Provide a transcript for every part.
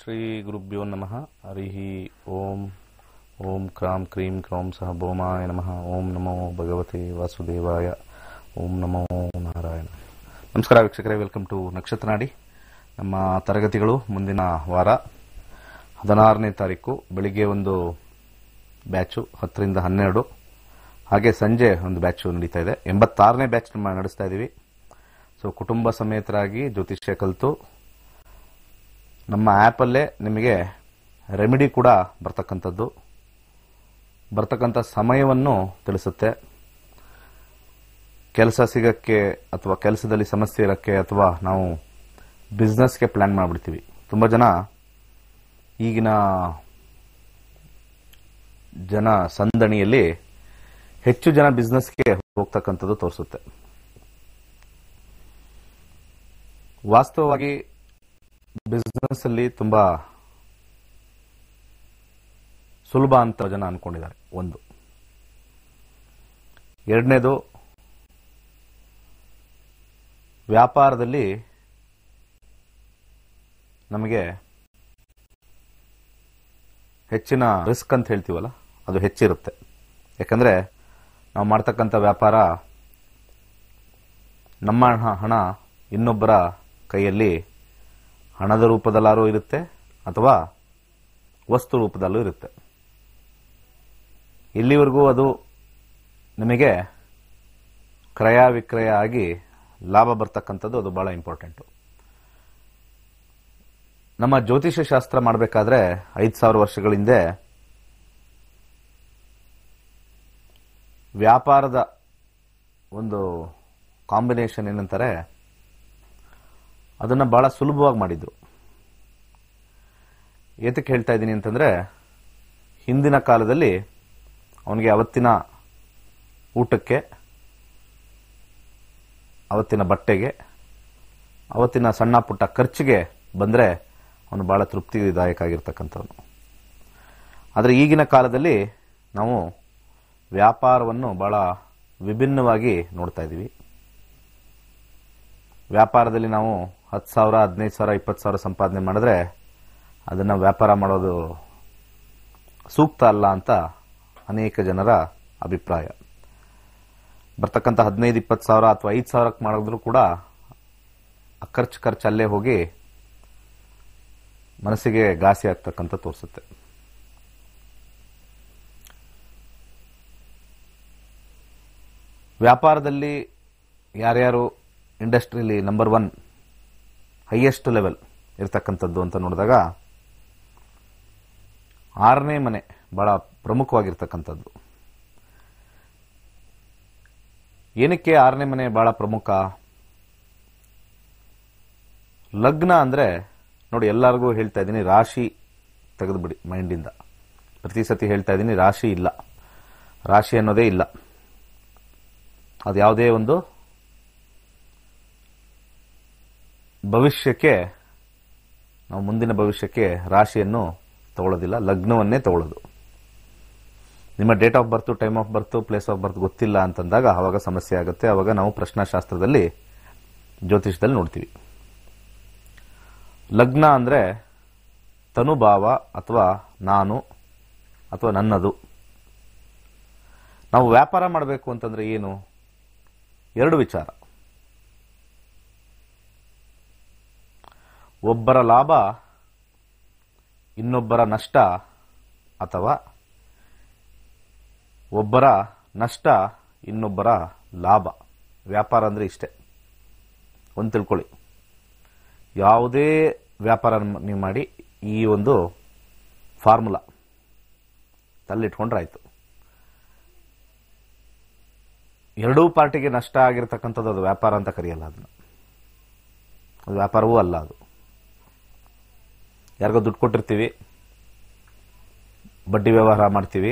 ಶ್ರೀ ಗುರುಭ್ಯೋ ನಮಃ ಹರಿ ಓಂ ಓಂ ಕ್ರಾಂ ಕ್ರೀಂ ಕ್ರೋಂ ಸಹ ಭೌಮಾಯ ನಮಃ ಓಂ ನಮೋ ಭಗವತಿ ವಾಸುದೇವಾಯ ಓಂ ನಮೋ ನಾರಾಯಣ ನಮಸ್ಕಾರ ವೀಕ್ಷಕರೇ ವೆಲ್ಕಮ್ ಟು ನಕ್ಷತ್ರನಾಡಿ ನಮ್ಮ ತರಗತಿಗಳು ಮುಂದಿನ ವಾರ ಹದಿನಾರನೇ ತಾರೀಕು ಬೆಳಿಗ್ಗೆ ಒಂದು ಬ್ಯಾಚು ಹತ್ತರಿಂದ ಹನ್ನೆರಡು ಹಾಗೆ ಸಂಜೆ ಒಂದು ಬ್ಯಾಚು ನಡೀತಾ ಇದೆ ಎಂಬತ್ತಾರನೇ ಬ್ಯಾಚ್ ನಮ್ಮ ನಡೆಸ್ತಾ ಇದ್ದೀವಿ ಸೊ ಕುಟುಂಬ ಸಮೇತರಾಗಿ ಜ್ಯೋತಿಷ್ಯ ಕಲಿತು ನಮ್ಮ ಆ್ಯಪಲ್ಲೇ ನಿಮಗೆ ರೆಮಿಡಿ ಕೂಡ ಬರ್ತಕ್ಕಂಥದ್ದು ಬರ್ತಕ್ಕಂಥ ಸಮಯವನ್ನು ತಿಳಿಸುತ್ತೆ ಕೆಲಸ ಸಿಗೋಕ್ಕೆ ಅಥವಾ ಕೆಲಸದಲ್ಲಿ ಸಮಸ್ಯೆ ಇರೋಕ್ಕೆ ಅಥವಾ ನಾವು ಬಿಸ್ನೆಸ್ಗೆ ಪ್ಲ್ಯಾನ್ ಮಾಡಿಬಿಡ್ತೀವಿ ತುಂಬ ಜನ ಈಗಿನ ಜನ ಸಂದಣಿಯಲ್ಲಿ ಹೆಚ್ಚು ಜನ ಬಿಸ್ನೆಸ್ಗೆ ಹೋಗ್ತಕ್ಕಂಥದ್ದು ತೋರಿಸುತ್ತೆ ವಾಸ್ತವವಾಗಿ ಅಲ್ಲಿ ತುಂಬಾ ಸುಲಭ ಅಂತ ಜನ ಅನ್ಕೊಂಡಿದ್ದಾರೆ ಒಂದು ಎರಡನೇದು ವ್ಯಾಪಾರದಲ್ಲಿ ನಮಗೆ ಹೆಚ್ಚಿನ ರಿಸ್ಕ್ ಅಂತ ಹೇಳ್ತೀವಲ್ಲ ಅದು ಹೆಚ್ಚಿರುತ್ತೆ ಯಾಕಂದ್ರೆ ನಾವು ಮಾಡ್ತಕ್ಕಂಥ ವ್ಯಾಪಾರ ನಮ್ಮ ಹಣ ಇನ್ನೊಬ್ಬರ ಕೈಯಲ್ಲಿ ಹಣದ ರೂಪದಲ್ಲಾರೂ ಇರುತ್ತೆ ಅಥವಾ ವಸ್ತು ರೂಪದಲ್ಲೂ ಇರುತ್ತೆ ಇಲ್ಲಿವರೆಗೂ ಅದು ನಿಮಗೆ ಕ್ರಯ ವಿಕ್ರಯ ಆಗಿ ಲಾಭ ಬರ್ತಕ್ಕಂಥದ್ದು ಅದು ಭಾಳ ಇಂಪಾರ್ಟೆಂಟು ನಮ್ಮ ಜ್ಯೋತಿಷ್ಯ ಶಾಸ್ತ್ರ ಮಾಡಬೇಕಾದ್ರೆ ಐದು ಸಾವಿರ ವರ್ಷಗಳ ಹಿಂದೆ ವ್ಯಾಪಾರದ ಒಂದು ಕಾಂಬಿನೇಷನ್ ಏನಂತಾರೆ ಅದನ್ನು ಭಾಳ ಸುಲಭವಾಗಿ ಮಾಡಿದರು ಏತಕ್ಕೆ ಹೇಳ್ತಾ ಇದ್ದೀನಿ ಅಂತಂದರೆ ಹಿಂದಿನ ಕಾಲದಲ್ಲಿ ಅವನಿಗೆ ಅವತ್ತಿನ ಊಟಕ್ಕೆ ಅವತ್ತಿನ ಬಟ್ಟೆಗೆ ಅವತ್ತಿನ ಸಣ್ಣ ಪುಟ್ಟ ಖರ್ಚಿಗೆ ಬಂದರೆ ಅವನು ಭಾಳ ತೃಪ್ತಿದಾಯಕ ಆಗಿರ್ತಕ್ಕಂಥವನು ಆದರೆ ಈಗಿನ ಕಾಲದಲ್ಲಿ ನಾವು ವ್ಯಾಪಾರವನ್ನು ಭಾಳ ವಿಭಿನ್ನವಾಗಿ ನೋಡ್ತಾ ಇದ್ದೀವಿ ವ್ಯಾಪಾರದಲ್ಲಿ ನಾವು ಹತ್ತು ಸಾವಿರ ಹದಿನೈದು ಸಾವಿರ ಇಪ್ಪತ್ತು ಸಾವಿರ ಸಂಪಾದನೆ ಮಾಡಿದ್ರೆ ಅದನ್ನು ವ್ಯಾಪಾರ ಮಾಡೋದು ಸೂಕ್ತ ಅಲ್ಲ ಅಂತ ಅನೇಕ ಜನರ ಅಭಿಪ್ರಾಯ ಬರ್ತಕ್ಕಂಥ ಹದಿನೈದು ಇಪ್ಪತ್ತು ಸಾವಿರ ಅಥವಾ ಐದು ಸಾವಿರಕ್ಕೆ ಮಾಡಿದ್ರು ಕೂಡ ಆ ಖರ್ಚು ಅಲ್ಲೇ ಹೋಗಿ ಮನಸ್ಸಿಗೆ ಘಾಸಿ ಆಗ್ತಕ್ಕಂಥ ತೋರಿಸುತ್ತೆ ವ್ಯಾಪಾರದಲ್ಲಿ ಯಾರ್ಯಾರು industrially number one highest level ಇರತಕ್ಕಂಥದ್ದು ಅಂತ ನೋಡಿದಾಗ ಆರನೇ ಮನೆ ಭಾಳ ಪ್ರಮುಖವಾಗಿರ್ತಕ್ಕಂಥದ್ದು ಏನಕ್ಕೆ ಆರನೇ ಮನೆ ಭಾಳ ಪ್ರಮುಖ ಲಗ್ನ ಅಂದರೆ ನೋಡಿ ಎಲ್ಲರಿಗೂ ಹೇಳ್ತಾ ಇದ್ದೀನಿ ರಾಶಿ ತೆಗೆದುಬಿಡಿ ಮೈಂಡಿಂದ ಪ್ರತಿ ಸತಿ ಹೇಳ್ತಾ ಇದ್ದೀನಿ ರಾಶಿ ಇಲ್ಲ ರಾಶಿ ಅನ್ನೋದೇ ಇಲ್ಲ ಅದು ಯಾವುದೇ ಒಂದು ಭವಿಷ್ಯಕ್ಕೆ ನಾವು ಮುಂದಿನ ಭವಿಷ್ಯಕ್ಕೆ ರಾಶಿಯನ್ನು ತಗೊಳ್ಳೋದಿಲ್ಲ ಲಗ್ನವನ್ನೇ ತಗೊಳ್ಳೋದು ನಿಮ್ಮ date of birth time of birth place of birth ಗೊತ್ತಿಲ್ಲ ಅಂತಂದಾಗ ಆವಾಗ ಸಮಸ್ಯೆ ಆಗುತ್ತೆ ಆವಾಗ ನಾವು ಪ್ರಶ್ನಾಶಾಸ್ತ್ರದಲ್ಲಿ ಜ್ಯೋತಿಷದಲ್ಲಿ ನೋಡ್ತೀವಿ ಲಗ್ನ ಅಂದರೆ ತನುಭಾವ ಅಥವಾ ನಾನು ಅಥವಾ ನನ್ನದು ನಾವು ವ್ಯಾಪಾರ ಮಾಡಬೇಕು ಅಂತಂದರೆ ಏನು ಎರಡು ವಿಚಾರ ಒಬ್ಬರ ಲಾಭ ಇನ್ನೊಬ್ಬರ ನಷ್ಟ ಅಥವಾ ಒಬ್ಬರ ನಷ್ಟ ಇನ್ನೊಬ್ಬರ ಲಾಭ ವ್ಯಾಪಾರ ಅಂದರೆ ಇಷ್ಟೇ ಒಂದು ತಿಳ್ಕೊಳ್ಳಿ ಯಾವುದೇ ವ್ಯಾಪಾರ ನೀವು ಮಾಡಿ ಈ ಒಂದು ಫಾರ್ಮುಲಾ ಆಯಿತು ಎರಡೂ ಪಾರ್ಟಿಗೆ ನಷ್ಟ ಆಗಿರ್ತಕ್ಕಂಥದ್ದು ಅದು ವ್ಯಾಪಾರ ಅಂತ ಕರೆಯಲ್ಲ ಅದನ್ನು ಅದು ವ್ಯಾಪಾರವೂ ಅಲ್ಲ ಅದು ಯಾರಿಗೋ ದುಡ್ಡು ಕೊಟ್ಟಿರ್ತೀವಿ ಬಡ್ಡಿ ವ್ಯವಹಾರ ಮಾಡ್ತೀವಿ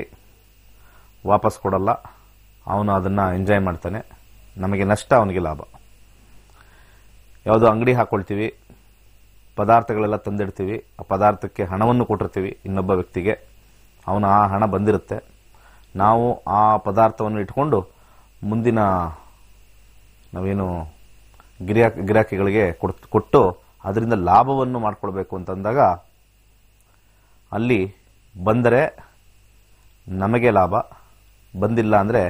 ವಾಪಸ್ ಕೊಡಲ್ಲ ಅವನು ಅದನ್ನು ಎಂಜಾಯ್ ಮಾಡ್ತಾನೆ ನಮಗೆ ನಷ್ಟ ಅವನಿಗೆ ಲಾಭ ಯಾವುದೋ ಅಂಗಡಿ ಹಾಕ್ಕೊಳ್ತೀವಿ ಪದಾರ್ಥಗಳೆಲ್ಲ ತಂದಿಡ್ತೀವಿ ಆ ಪದಾರ್ಥಕ್ಕೆ ಹಣವನ್ನು ಕೊಟ್ಟಿರ್ತೀವಿ ಇನ್ನೊಬ್ಬ ವ್ಯಕ್ತಿಗೆ ಅವನು ಆ ಹಣ ಬಂದಿರುತ್ತೆ ನಾವು ಆ ಪದಾರ್ಥವನ್ನು ಇಟ್ಕೊಂಡು ಮುಂದಿನ ನಾವೇನು ಗಿರಾಕ್ ಗಿರಾಕಿಗಳಿಗೆ ಕೊಟ್ಟು ಅದರಿಂದ ಲಾಭವನ್ನು ಮಾಡಿಕೊಳ್ಬೇಕು ಅಂತಂದಾಗ ಅಲ್ಲಿ ಬಂದರೆ ನಮಗೆ ಲಾಭ ಬಂದಿಲ್ಲ ಅಂದರೆ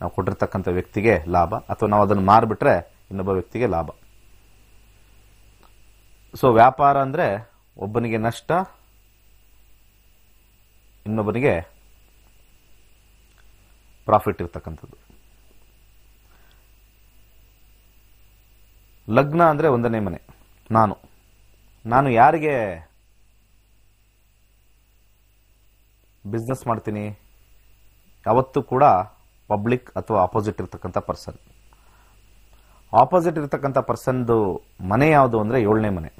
ನಾವು ಕೊಟ್ಟಿರ್ತಕ್ಕಂಥ ವ್ಯಕ್ತಿಗೆ ಲಾಭ ಅಥವಾ ನಾವು ಅದನ್ನು ಮಾರಿಬಿಟ್ರೆ ಇನ್ನೊಬ್ಬ ವ್ಯಕ್ತಿಗೆ ಲಾಭ ಸೊ ವ್ಯಾಪಾರ ಅಂದರೆ ಒಬ್ಬನಿಗೆ ನಷ್ಟ ಇನ್ನೊಬ್ಬನಿಗೆ ಪ್ರಾಫಿಟ್ ಇರ್ತಕ್ಕಂಥದ್ದು ಲಗ್ನ ಅಂದರೆ ಒಂದನೇ ಮನೆ ನಾನು ನಾನು ಯಾರಿಗೆ ಬಿಸ್ನೆಸ್ ಮಾಡ್ತೀನಿ ಯಾವತ್ತೂ ಕೂಡ ಪಬ್ಲಿಕ್ ಅಥವಾ ಆಪೋಸಿಟ್ ಇರ್ತಕ್ಕಂಥ ಪರ್ಸನ್ ಆಪೋಸಿಟ್ ಇರ್ತಕ್ಕಂಥ ಪರ್ಸನ್ದು ಮನೆ ಯಾವುದು ಅಂದರೆ ಏಳನೇ ಮನೆ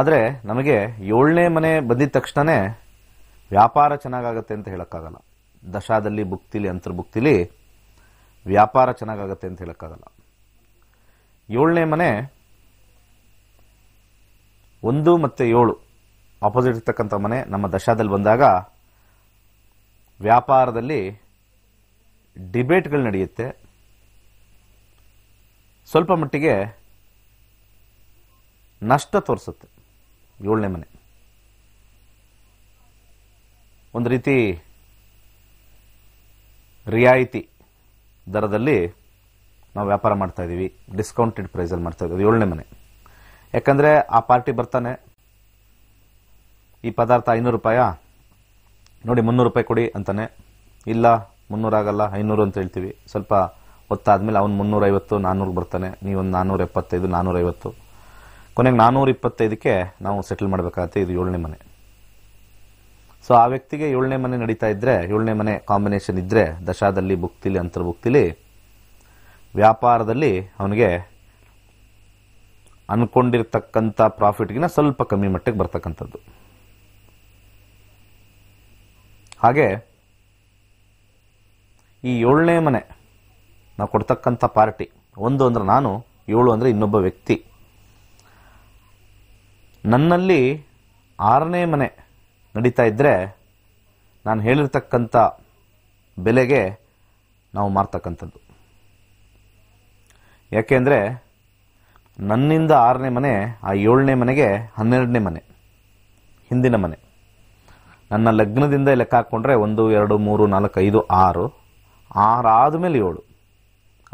ಆದರೆ ನಮಗೆ ಏಳನೇ ಮನೆ ಬಂದಿದ ತಕ್ಷಣವೇ ವ್ಯಾಪಾರ ಚೆನ್ನಾಗಾಗತ್ತೆ ಅಂತ ಹೇಳೋಕ್ಕಾಗಲ್ಲ ದಶಾದಲ್ಲಿ ಭುಕ್ತಿಲಿ ಅಂತರ್ಭುಕ್ತಿಲಿ ವ್ಯಾಪಾರ ಚೆನ್ನಾಗಾಗತ್ತೆ ಅಂತ ಹೇಳೋಕ್ಕಾಗಲ್ಲ ಏಳನೇ ಮನೆ ಒಂದು ಮತ್ತು ಏಳು ಆಪೋಸಿಟ್ ಇರ್ತಕ್ಕಂಥ ಮನೆ ನಮ್ಮ ದಶಾದಲ್ಲಿ ಬಂದಾಗ ವ್ಯಾಪಾರದಲ್ಲಿ ಡಿಬೇಟ್ಗಳು ನಡೆಯುತ್ತೆ ಸ್ವಲ್ಪ ಮಟ್ಟಿಗೆ ನಷ್ಟ ತೋರಿಸುತ್ತೆ ಏಳನೇ ಮನೆ ಒಂದು ರೀತಿ ರಿಯಾಯಿತಿ ದರದಲ್ಲಿ ನಾವು ವ್ಯಾಪಾರ ಮಾಡ್ತಾ ಇದ್ದೀವಿ ಡಿಸ್ಕೌಂಟೆಡ್ ಪ್ರೈಸಲ್ಲಿ ಮಾಡ್ತಾ ಇದ್ದೀವಿ ಏಳನೇ ಮನೆ ಯಾಕಂದರೆ ಆ ಪಾರ್ಟಿ ಬರ್ತಾನೆ ಈ ಪದಾರ್ಥ ಐನೂರು ರೂಪಾಯಾ ನೋಡಿ ಮುನ್ನೂರು ರೂಪಾಯಿ ಕೊಡಿ ಅಂತಾನೆ ಇಲ್ಲ ಮುನ್ನೂರಾಗಲ್ಲ ಐನೂರು ಅಂತ ಹೇಳ್ತೀವಿ ಸ್ವಲ್ಪ ಹೊತ್ತಾದ್ಮೇಲೆ ಅವ್ನು ಮುನ್ನೂರೈವತ್ತು ನಾನ್ನೂರು ಬರ್ತಾನೆ ನೀವೊಂದು ನಾನ್ನೂರ ಎಪ್ಪತ್ತೈದು ನಾನ್ನೂರೈವತ್ತು ಕೊನೆಗೆ ನಾನ್ನೂರ ಇಪ್ಪತ್ತೈದಕ್ಕೆ ನಾವು ಸೆಟಲ್ ಮಾಡಬೇಕಾಗತ್ತೆ ಇದು ಏಳನೇ ಮನೆ ಸೊ ಆ ವ್ಯಕ್ತಿಗೆ ಏಳನೇ ಮನೆ ನಡೀತಾ ಇದ್ದರೆ ಏಳನೇ ಮನೆ ಕಾಂಬಿನೇಷನ್ ಇದ್ದರೆ ದಶಾದಲ್ಲಿ ಭುಕ್ತಿಲಿ ಅಂತರ್ಭುಕ್ತಿಲಿ ವ್ಯಾಪಾರದಲ್ಲಿ ಅವನಿಗೆ ಅಂದ್ಕೊಂಡಿರ್ತಕ್ಕಂಥ ಪ್ರಾಫಿಟ್ಗಿನ ಸ್ವಲ್ಪ ಕಮ್ಮಿ ಮಟ್ಟಕ್ಕೆ ಬರ್ತಕ್ಕಂಥದ್ದು ಹಾಗೆ ಈ ಏಳನೇ ಮನೆ ನಾವು ಕೊಡ್ತಕ್ಕಂಥ ಪಾರ್ಟಿ ಒಂದು ಅಂದರೆ ನಾನು ಏಳು ಅಂದರೆ ಇನ್ನೊಬ್ಬ ವ್ಯಕ್ತಿ ನನ್ನಲ್ಲಿ ಆರನೇ ಮನೆ ನಡೀತಾ ಇದ್ದರೆ ನಾನು ಹೇಳಿರ್ತಕ್ಕಂಥ ಬೆಲೆಗೆ ನಾವು ಮಾರ್ತಕ್ಕಂಥದ್ದು ಯಾಕೆಂದರೆ ನನ್ನಿಂದ ಆರನೇ ಮನೆ ಆ ಏಳನೇ ಮನೆಗೆ ಹನ್ನೆರಡನೇ ಮನೆ ಹಿಂದಿನ ಮನೆ ನನ್ನ ಲಗ್ನದಿಂದ ಲೆಕ್ಕ ಹಾಕ್ಕೊಂಡ್ರೆ ಒಂದು ಎರಡು ಮೂರು ನಾಲ್ಕು ಐದು ಆರು ಆರಾದ ಮೇಲೆ ಏಳು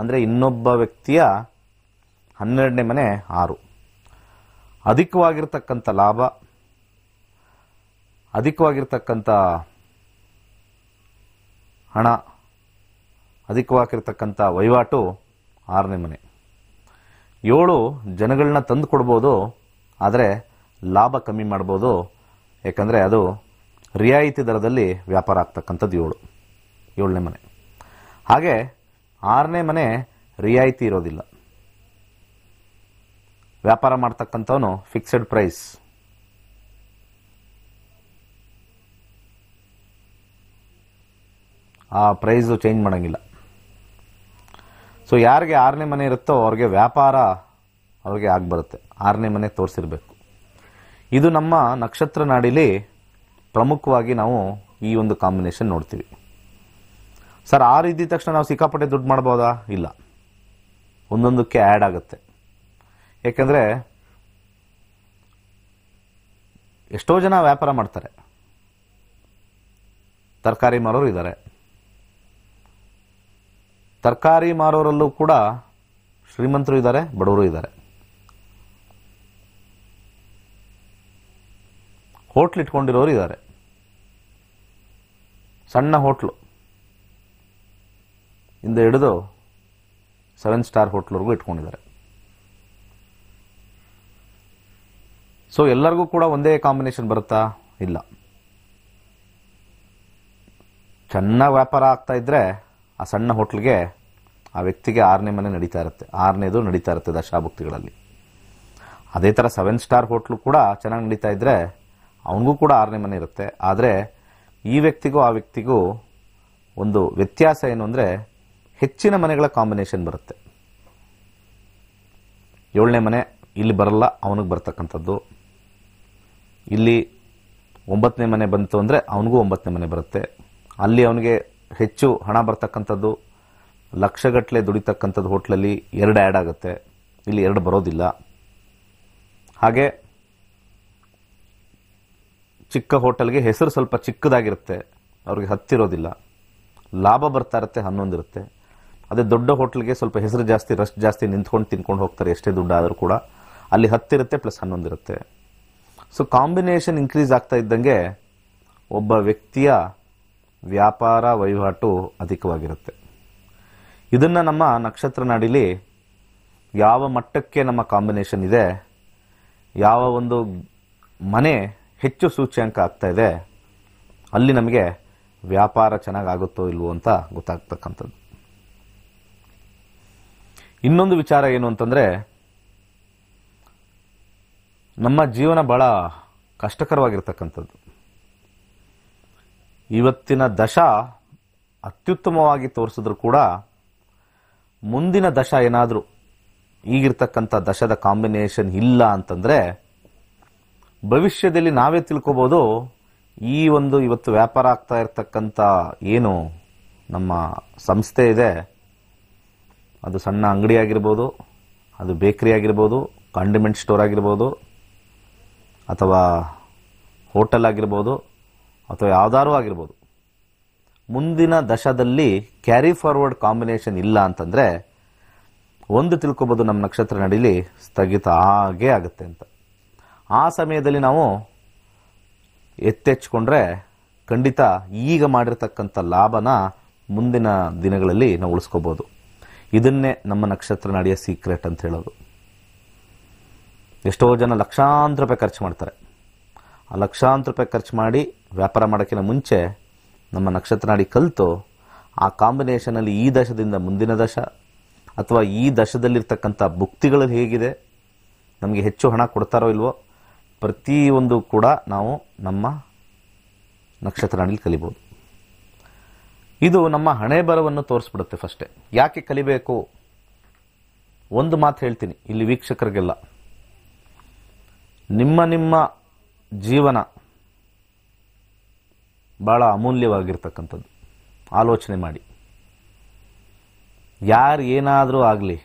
ಅಂದರೆ ಇನ್ನೊಬ್ಬ ವ್ಯಕ್ತಿಯ ಹನ್ನೆರಡನೇ ಮನೆ ಆರು ಅಧಿಕವಾಗಿರ್ತಕ್ಕಂಥ ಲಾಭ ಅಧಿಕವಾಗಿರ್ತಕ್ಕಂಥ ಹಣ ಅಧಿಕವಾಗಿರ್ತಕ್ಕಂಥ ವಹಿವಾಟು ಆರನೇ ಮನೆ ಏಳು ಜನಗಳನ್ನ ತಂದು ಕೊಡ್ಬೋದು ಆದರೆ ಲಾಭ ಕಮ್ಮಿ ಮಾಡ್ಬೋದು ಯಾಕಂದರೆ ಅದು ರಿಯಾಯಿತಿ ದರದಲ್ಲಿ ವ್ಯಾಪಾರ ಆಗ್ತಕ್ಕಂಥದ್ದು ಏಳು ಏಳನೇ ಮನೆ ಹಾಗೆ ಆರನೇ ಮನೆ ರಿಯಾಯಿತಿ ಇರೋದಿಲ್ಲ ವ್ಯಾಪಾರ ಮಾಡ್ತಕ್ಕಂಥವನು ಫಿಕ್ಸೆಡ್ ಪ್ರೈಸ್ ಆ ಪ್ರೈಸು ಚೇಂಜ್ ಮಾಡೋಂಗಿಲ್ಲ ಸೊ ಯಾರಿಗೆ ಆರನೇ ಮನೆ ಇರುತ್ತೋ ಅವ್ರಿಗೆ ವ್ಯಾಪಾರ ಅವ್ರಿಗೆ ಆಗಿ ಆರನೇ ಮನೆ ತೋರಿಸಿರ್ಬೇಕು ಇದು ನಮ್ಮ ನಕ್ಷತ್ರ ನಾಡಿಲಿ ಪ್ರಮುಖವಾಗಿ ನಾವು ಈ ಒಂದು ಕಾಂಬಿನೇಷನ್ ನೋಡ್ತೀವಿ ಸರ್ ಆರು ಇದ್ದಿದ ತಕ್ಷಣ ನಾವು ಸಿಕ್ಕಾಪಟ್ಟೆ ದುಡ್ಡು ಮಾಡ್ಬೋದಾ ಇಲ್ಲ ಒಂದೊಂದಕ್ಕೆ ಆ್ಯಡ್ ಆಗುತ್ತೆ ಏಕೆಂದರೆ ಎಷ್ಟೋ ಜನ ವ್ಯಾಪಾರ ಮಾಡ್ತಾರೆ ತರಕಾರಿ ಮಾರೋರು ಇದ್ದಾರೆ ತರಕಾರಿ ಮಾರೋರಲ್ಲೂ ಕೂಡ ಶ್ರೀಮಂತರು ಇದ್ದಾರೆ ಬಡವರು ಇದ್ದಾರೆ ಹೋಟ್ಲ್ ಇಟ್ಕೊಂಡಿರೋರು ಇದ್ದಾರೆ ಸಣ್ಣ ಹೋಟ್ಲು ಇಂದ ಹಿಡಿದು ಸೆವೆನ್ ಸ್ಟಾರ್ ಹೋಟ್ಲ್ವರೆಗೂ ಇಟ್ಕೊಂಡಿದ್ದಾರೆ ಸೊ ಎಲ್ಲರಿಗೂ ಕೂಡ ಒಂದೇ ಕಾಂಬಿನೇಷನ್ ಬರುತ್ತಾ ಇಲ್ಲ ಚೆನ್ನಾಗಿ ವ್ಯಾಪಾರ ಆಗ್ತಾ ಇದ್ದರೆ ಆ ಸಣ್ಣ ಹೋಟ್ಲಿಗೆ ಆ ವ್ಯಕ್ತಿಗೆ ಆರನೇ ಮನೆ ನಡೀತಾ ಇರುತ್ತೆ ಆರನೇದು ನಡೀತಾ ಇರುತ್ತೆ ದಶಾಭುಕ್ತಿಗಳಲ್ಲಿ ಅದೇ ಥರ ಸೆವೆನ್ ಸ್ಟಾರ್ ಹೋಟ್ಲು ಕೂಡ ಚೆನ್ನಾಗಿ ನಡೀತಾ ಇದ್ದರೆ ಅವನಿಗೂ ಕೂಡ ಆರನೇ ಮನೆ ಇರುತ್ತೆ ಆದರೆ ಈ ವ್ಯಕ್ತಿಗೂ ಆ ವ್ಯಕ್ತಿಗೂ ಒಂದು ವ್ಯತ್ಯಾಸ ಏನು ಅಂದರೆ ಹೆಚ್ಚಿನ ಮನೆಗಳ ಕಾಂಬಿನೇಷನ್ ಬರುತ್ತೆ ಏಳನೇ ಮನೆ ಇಲ್ಲಿ ಬರಲ್ಲ ಅವನಿಗೆ ಬರ್ತಕ್ಕಂಥದ್ದು ಇಲ್ಲಿ ಒಂಬತ್ತನೇ ಮನೆ ಬಂತು ಅಂದರೆ ಅವನಿಗೂ ಒಂಬತ್ತನೇ ಮನೆ ಬರುತ್ತೆ ಅಲ್ಲಿ ಅವನಿಗೆ ಹೆಚ್ಚು ಹಣ ಬರ್ತಕ್ಕಂಥದ್ದು ಲಕ್ಷಗಟ್ಟಲೆ ದುಡಿತಕ್ಕಂಥದ್ದು ಹೋಟ್ಲಲ್ಲಿ ಎರಡು ಆ್ಯಡ್ ಆಗುತ್ತೆ ಇಲ್ಲಿ ಎರಡು ಬರೋದಿಲ್ಲ ಹಾಗೆ ಚಿಕ್ಕ ಹೋಟೆಲ್ಗೆ ಹೆಸರು ಸ್ವಲ್ಪ ಚಿಕ್ಕದಾಗಿರುತ್ತೆ ಅವ್ರಿಗೆ ಹತ್ತಿರೋದಿಲ್ಲ ಲಾಭ ಬರ್ತಾ ಇರುತ್ತೆ ಹನ್ನೊಂದಿರುತ್ತೆ ಅದೇ ದೊಡ್ಡ ಹೋಟ್ಲಿಗೆ ಸ್ವಲ್ಪ ಹೆಸರು ಜಾಸ್ತಿ ರಶ್ ಜಾಸ್ತಿ ನಿಂತ್ಕೊಂಡು ತಿನ್ಕೊಂಡು ಹೋಗ್ತಾರೆ ಎಷ್ಟೇ ದುಡ್ಡಾದರೂ ಕೂಡ ಅಲ್ಲಿ ಹತ್ತಿರುತ್ತೆ ಪ್ಲಸ್ ಹನ್ನೊಂದಿರುತ್ತೆ ಸೊ ಕಾಂಬಿನೇಷನ್ ಇನ್ಕ್ರೀಸ್ ಆಗ್ತಾ ಇದ್ದಂಗೆ ಒಬ್ಬ ವ್ಯಕ್ತಿಯ ವ್ಯಾಪಾರ ವಹಿವಾಟು ಅಧಿಕವಾಗಿರುತ್ತೆ ಇದನ್ನು ನಮ್ಮ ನಕ್ಷತ್ರ ನಾಡಿಲಿ ಯಾವ ಮಟ್ಟಕ್ಕೆ ನಮ್ಮ ಕಾಂಬಿನೇಷನ್ ಇದೆ ಯಾವ ಒಂದು ಮನೆ ಹೆಚ್ಚು ಸೂಚ್ಯಂಕ ಆಗ್ತಾ ಇದೆ ಅಲ್ಲಿ ನಮಗೆ ವ್ಯಾಪಾರ ಚೆನ್ನಾಗಾಗುತ್ತೋ ಇಲ್ವೋ ಅಂತ ಗೊತ್ತಾಗ್ತಕ್ಕಂಥದ್ದು ಇನ್ನೊಂದು ವಿಚಾರ ಏನು ಅಂತಂದರೆ ನಮ್ಮ ಜೀವನ ಭಾಳ ಕಷ್ಟಕರವಾಗಿರ್ತಕ್ಕಂಥದ್ದು ಇವತ್ತಿನ ದಶ ಅತ್ಯುತ್ತಮವಾಗಿ ತೋರಿಸಿದ್ರು ಕೂಡ ಮುಂದಿನ ದಶ ಏನಾದರೂ ಈಗಿರ್ತಕ್ಕಂಥ ದಶದ ಕಾಂಬಿನೇಷನ್ ಇಲ್ಲ ಅಂತಂದರೆ ಭವಿಷ್ಯದಲ್ಲಿ ನಾವೇ ತಿಳ್ಕೊಬೋದು ಈ ಒಂದು ಇವತ್ತು ವ್ಯಾಪಾರ ಆಗ್ತಾ ಇರತಕ್ಕಂಥ ಏನು ನಮ್ಮ ಸಂಸ್ಥೆ ಇದೆ ಅದು ಸಣ್ಣ ಅಂಗಡಿ ಆಗಿರ್ಬೋದು ಅದು ಬೇಕ್ರಿ ಆಗಿರ್ಬೋದು ಕಾಂಡಿಮೆಂಟ್ ಸ್ಟೋರ್ ಆಗಿರ್ಬೋದು ಅಥವಾ ಹೋಟೆಲ್ ಆಗಿರ್ಬೋದು ಅಥವಾ ಯಾವ್ದಾದ್ರು ಆಗಿರ್ಬೋದು ಮುಂದಿನ ದಶದಲ್ಲಿ ಕ್ಯಾರಿ ಫಾರ್ವರ್ಡ್ ಕಾಂಬಿನೇಷನ್ ಇಲ್ಲ ಅಂತಂದರೆ ಒಂದು ತಿಳ್ಕೊಬೋದು ನಮ್ಮ ನಕ್ಷತ್ರ ನಡೀಲಿ ಸ್ಥಗಿತ ಆಗೇ ಆಗುತ್ತೆ ಅಂತ ಆ ಸಮಯದಲ್ಲಿ ನಾವು ಎತ್ತೆಚ್ಕೊಂಡ್ರೆ ಖಂಡಿತ ಈಗ ಮಾಡಿರ್ತಕ್ಕಂಥ ಲಾಭನ ಮುಂದಿನ ದಿನಗಳಲ್ಲಿ ನಾವು ಉಳಿಸ್ಕೋಬೋದು ಇದನ್ನೇ ನಮ್ಮ ನಕ್ಷತ್ರ ನಡೆಯ ಸೀಕ್ರೆಟ್ ಅಂತ ಹೇಳೋದು ಎಷ್ಟೋ ಜನ ಲಕ್ಷಾಂತರ ರೂಪಾಯಿ ಖರ್ಚು ಮಾಡ್ತಾರೆ ಆ ಲಕ್ಷಾಂತರ ರೂಪಾಯಿ ಖರ್ಚು ಮಾಡಿ ವ್ಯಾಪಾರ ಮಾಡೋಕ್ಕಿಂತ ಮುಂಚೆ ನಮ್ಮ ನಕ್ಷತ್ರ ನಾಡಿ ಕಲಿತು ಆ ಕಾಂಬಿನೇಷನಲ್ಲಿ ಈ ದಶದಿಂದ ಮುಂದಿನ ದಶ ಅಥವಾ ಈ ದಶದಲ್ಲಿರ್ತಕ್ಕಂಥ ಭುಕ್ತಿಗಳಲ್ಲಿ ಹೇಗಿದೆ ನಮಗೆ ಹೆಚ್ಚು ಹಣ ಕೊಡ್ತಾರೋ ಇಲ್ವೋ ಪ್ರತಿಯೊಂದು ಕೂಡ ನಾವು ನಮ್ಮ ನಕ್ಷತ್ರ ಕಲಿಬೋದು ಇದು ನಮ್ಮ ಹಣೆ ಬರವನ್ನು ತೋರಿಸ್ಬಿಡುತ್ತೆ ಫಸ್ಟೇ ಯಾಕೆ ಕಲಿಬೇಕು ಒಂದು ಮಾತು ಹೇಳ್ತೀನಿ ಇಲ್ಲಿ ವೀಕ್ಷಕರಿಗೆಲ್ಲ ನಿಮ್ಮ ನಿಮ್ಮ ಜೀವನ ಭಾಳ ಅಮೂಲ್ಯವಾಗಿರ್ತಕ್ಕಂಥದ್ದು ಆಲೋಚನೆ ಮಾಡಿ ಯಾರು ಏನಾದರೂ ಆಗಲಿ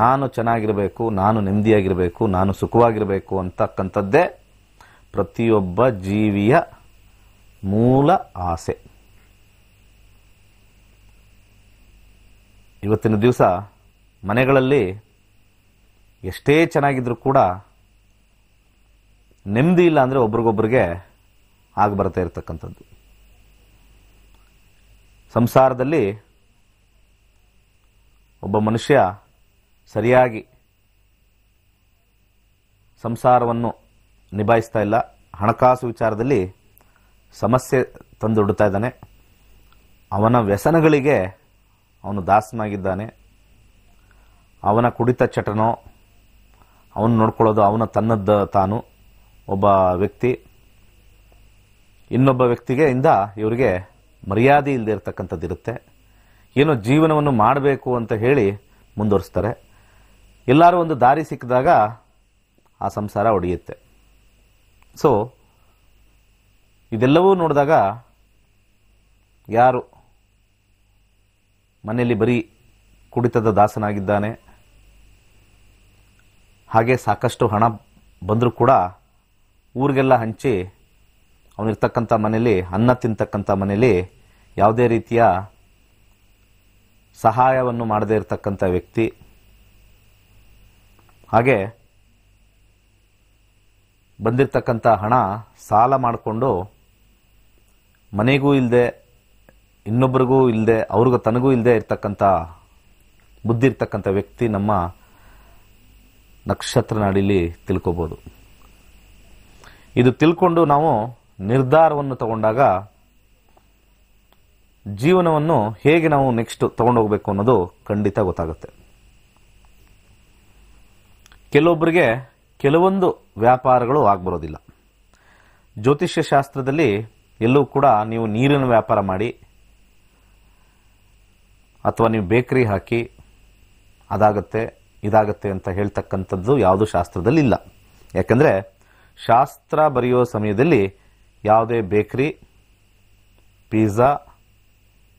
ನಾನು ಚೆನ್ನಾಗಿರಬೇಕು ನಾನು ನೆಮ್ಮದಿಯಾಗಿರಬೇಕು ನಾನು ಸುಖವಾಗಿರಬೇಕು ಅಂತಕ್ಕಂಥದ್ದೇ ಪ್ರತಿಯೊಬ್ಬ ಜೀವಿಯ ಮೂಲ ಆಸೆ ಇವತ್ತಿನ ದಿವಸ ಮನೆಗಳಲ್ಲಿ ಎಷ್ಟೇ ಚೆನ್ನಾಗಿದ್ರೂ ಕೂಡ ನೆಮ್ಮದಿ ಇಲ್ಲ ಅಂದರೆ ಒಬ್ರಿಗೊಬ್ರಿಗೆ ಆಗ ಬರ್ತಾ ಇರತಕ್ಕಂಥದ್ದು ಸಂಸಾರದಲ್ಲಿ ಒಬ್ಬ ಮನುಷ್ಯ ಸರಿಯಾಗಿ ಸಂಸಾರವನ್ನು ನಿಭಾಯಿಸ್ತಾ ಇಲ್ಲ ಹಣಕಾಸು ವಿಚಾರದಲ್ಲಿ ಸಮಸ್ಯೆ ತಂದುಡುತ್ತಾ ಇದ್ದಾನೆ ಅವನ ವ್ಯಸನಗಳಿಗೆ ಅವನು ದಾಸನಾಗಿದ್ದಾನೆ ಅವನ ಕುಡಿತ ಚಟನೋ ಅವನು ನೋಡ್ಕೊಳ್ಳೋದು ಅವನ ತನ್ನದ್ದು ತಾನು ಒಬ್ಬ ವ್ಯಕ್ತಿ ಇನ್ನೊಬ್ಬ ವ್ಯಕ್ತಿಗೆ ಇಂದ ಇವರಿಗೆ ಮರ್ಯಾದೆ ಇಲ್ಲದೆ ಇರತಕ್ಕಂಥದ್ದು ಇರುತ್ತೆ ಏನೋ ಜೀವನವನ್ನು ಮಾಡಬೇಕು ಅಂತ ಹೇಳಿ ಮುಂದುವರಿಸ್ತಾರೆ ಎಲ್ಲರೂ ಒಂದು ದಾರಿ ಸಿಕ್ಕಿದಾಗ ಆ ಸಂಸಾರ ಒಡೆಯುತ್ತೆ ಸೊ ಇದೆಲ್ಲವೂ ನೋಡಿದಾಗ ಯಾರು ಮನೆಯಲ್ಲಿ ಬರೀ ಕುಡಿತದ ದಾಸನಾಗಿದ್ದಾನೆ ಹಾಗೆ ಸಾಕಷ್ಟು ಹಣ ಬಂದರೂ ಕೂಡ ಊರಿಗೆಲ್ಲ ಹಂಚಿ ಅವನಿರ್ತಕ್ಕಂಥ ಮನೇಲಿ ಅನ್ನ ತಿಂತಕ್ಕಂಥ ಮನೇಲಿ ಯಾವುದೇ ರೀತಿಯ ಸಹಾಯವನ್ನು ಮಾಡದೇ ಇರತಕ್ಕಂಥ ವ್ಯಕ್ತಿ ಹಾಗೆ ಬಂದಿರತಕ್ಕಂಥ ಹಣ ಸಾಲ ಮಾಡಿಕೊಂಡು ಮನೆಗೂ ಇಲ್ಲದೆ ಇನ್ನೊಬ್ಬರಿಗೂ ಇಲ್ಲದೆ ಅವ್ರಿಗೂ ತನಗೂ ಇಲ್ಲದೆ ಇರ್ತಕ್ಕಂಥ ಬುದ್ಧಿ ಇರ್ತಕ್ಕಂಥ ವ್ಯಕ್ತಿ ನಮ್ಮ ನಕ್ಷತ್ರ ನಾಡಿಲಿ ತಿಳ್ಕೊಬೋದು ಇದು ತಿಳ್ಕೊಂಡು ನಾವು ನಿರ್ಧಾರವನ್ನು ತಗೊಂಡಾಗ ಜೀವನವನ್ನು ಹೇಗೆ ನಾವು ನೆಕ್ಸ್ಟ್ ತಗೊಂಡೋಗ್ಬೇಕು ಅನ್ನೋದು ಖಂಡಿತ ಗೊತ್ತಾಗುತ್ತೆ ಕೆಲವೊಬ್ಬರಿಗೆ ಕೆಲವೊಂದು ವ್ಯಾಪಾರಗಳು ಆಗ್ಬರೋದಿಲ್ಲ ಜ್ಯೋತಿಷ್ಯ ಶಾಸ್ತ್ರದಲ್ಲಿ ಎಲ್ಲೂ ಕೂಡ ನೀವು ನೀರಿನ ವ್ಯಾಪಾರ ಮಾಡಿ ಅಥವಾ ನೀವು ಬೇಕರಿ ಹಾಕಿ ಅದಾಗತ್ತೆ ಇದಾಗತ್ತೆ ಅಂತ ಹೇಳ್ತಕ್ಕಂಥದ್ದು ಯಾವುದು ಶಾಸ್ತ್ರದಲ್ಲಿ ಇಲ್ಲ ಯಾಕಂದರೆ ಶಾಸ್ತ್ರ ಬರೆಯೋ ಸಮಯದಲ್ಲಿ ಯಾವುದೇ ಬೇಕ್ರಿ ಪಿಜ್ಜಾ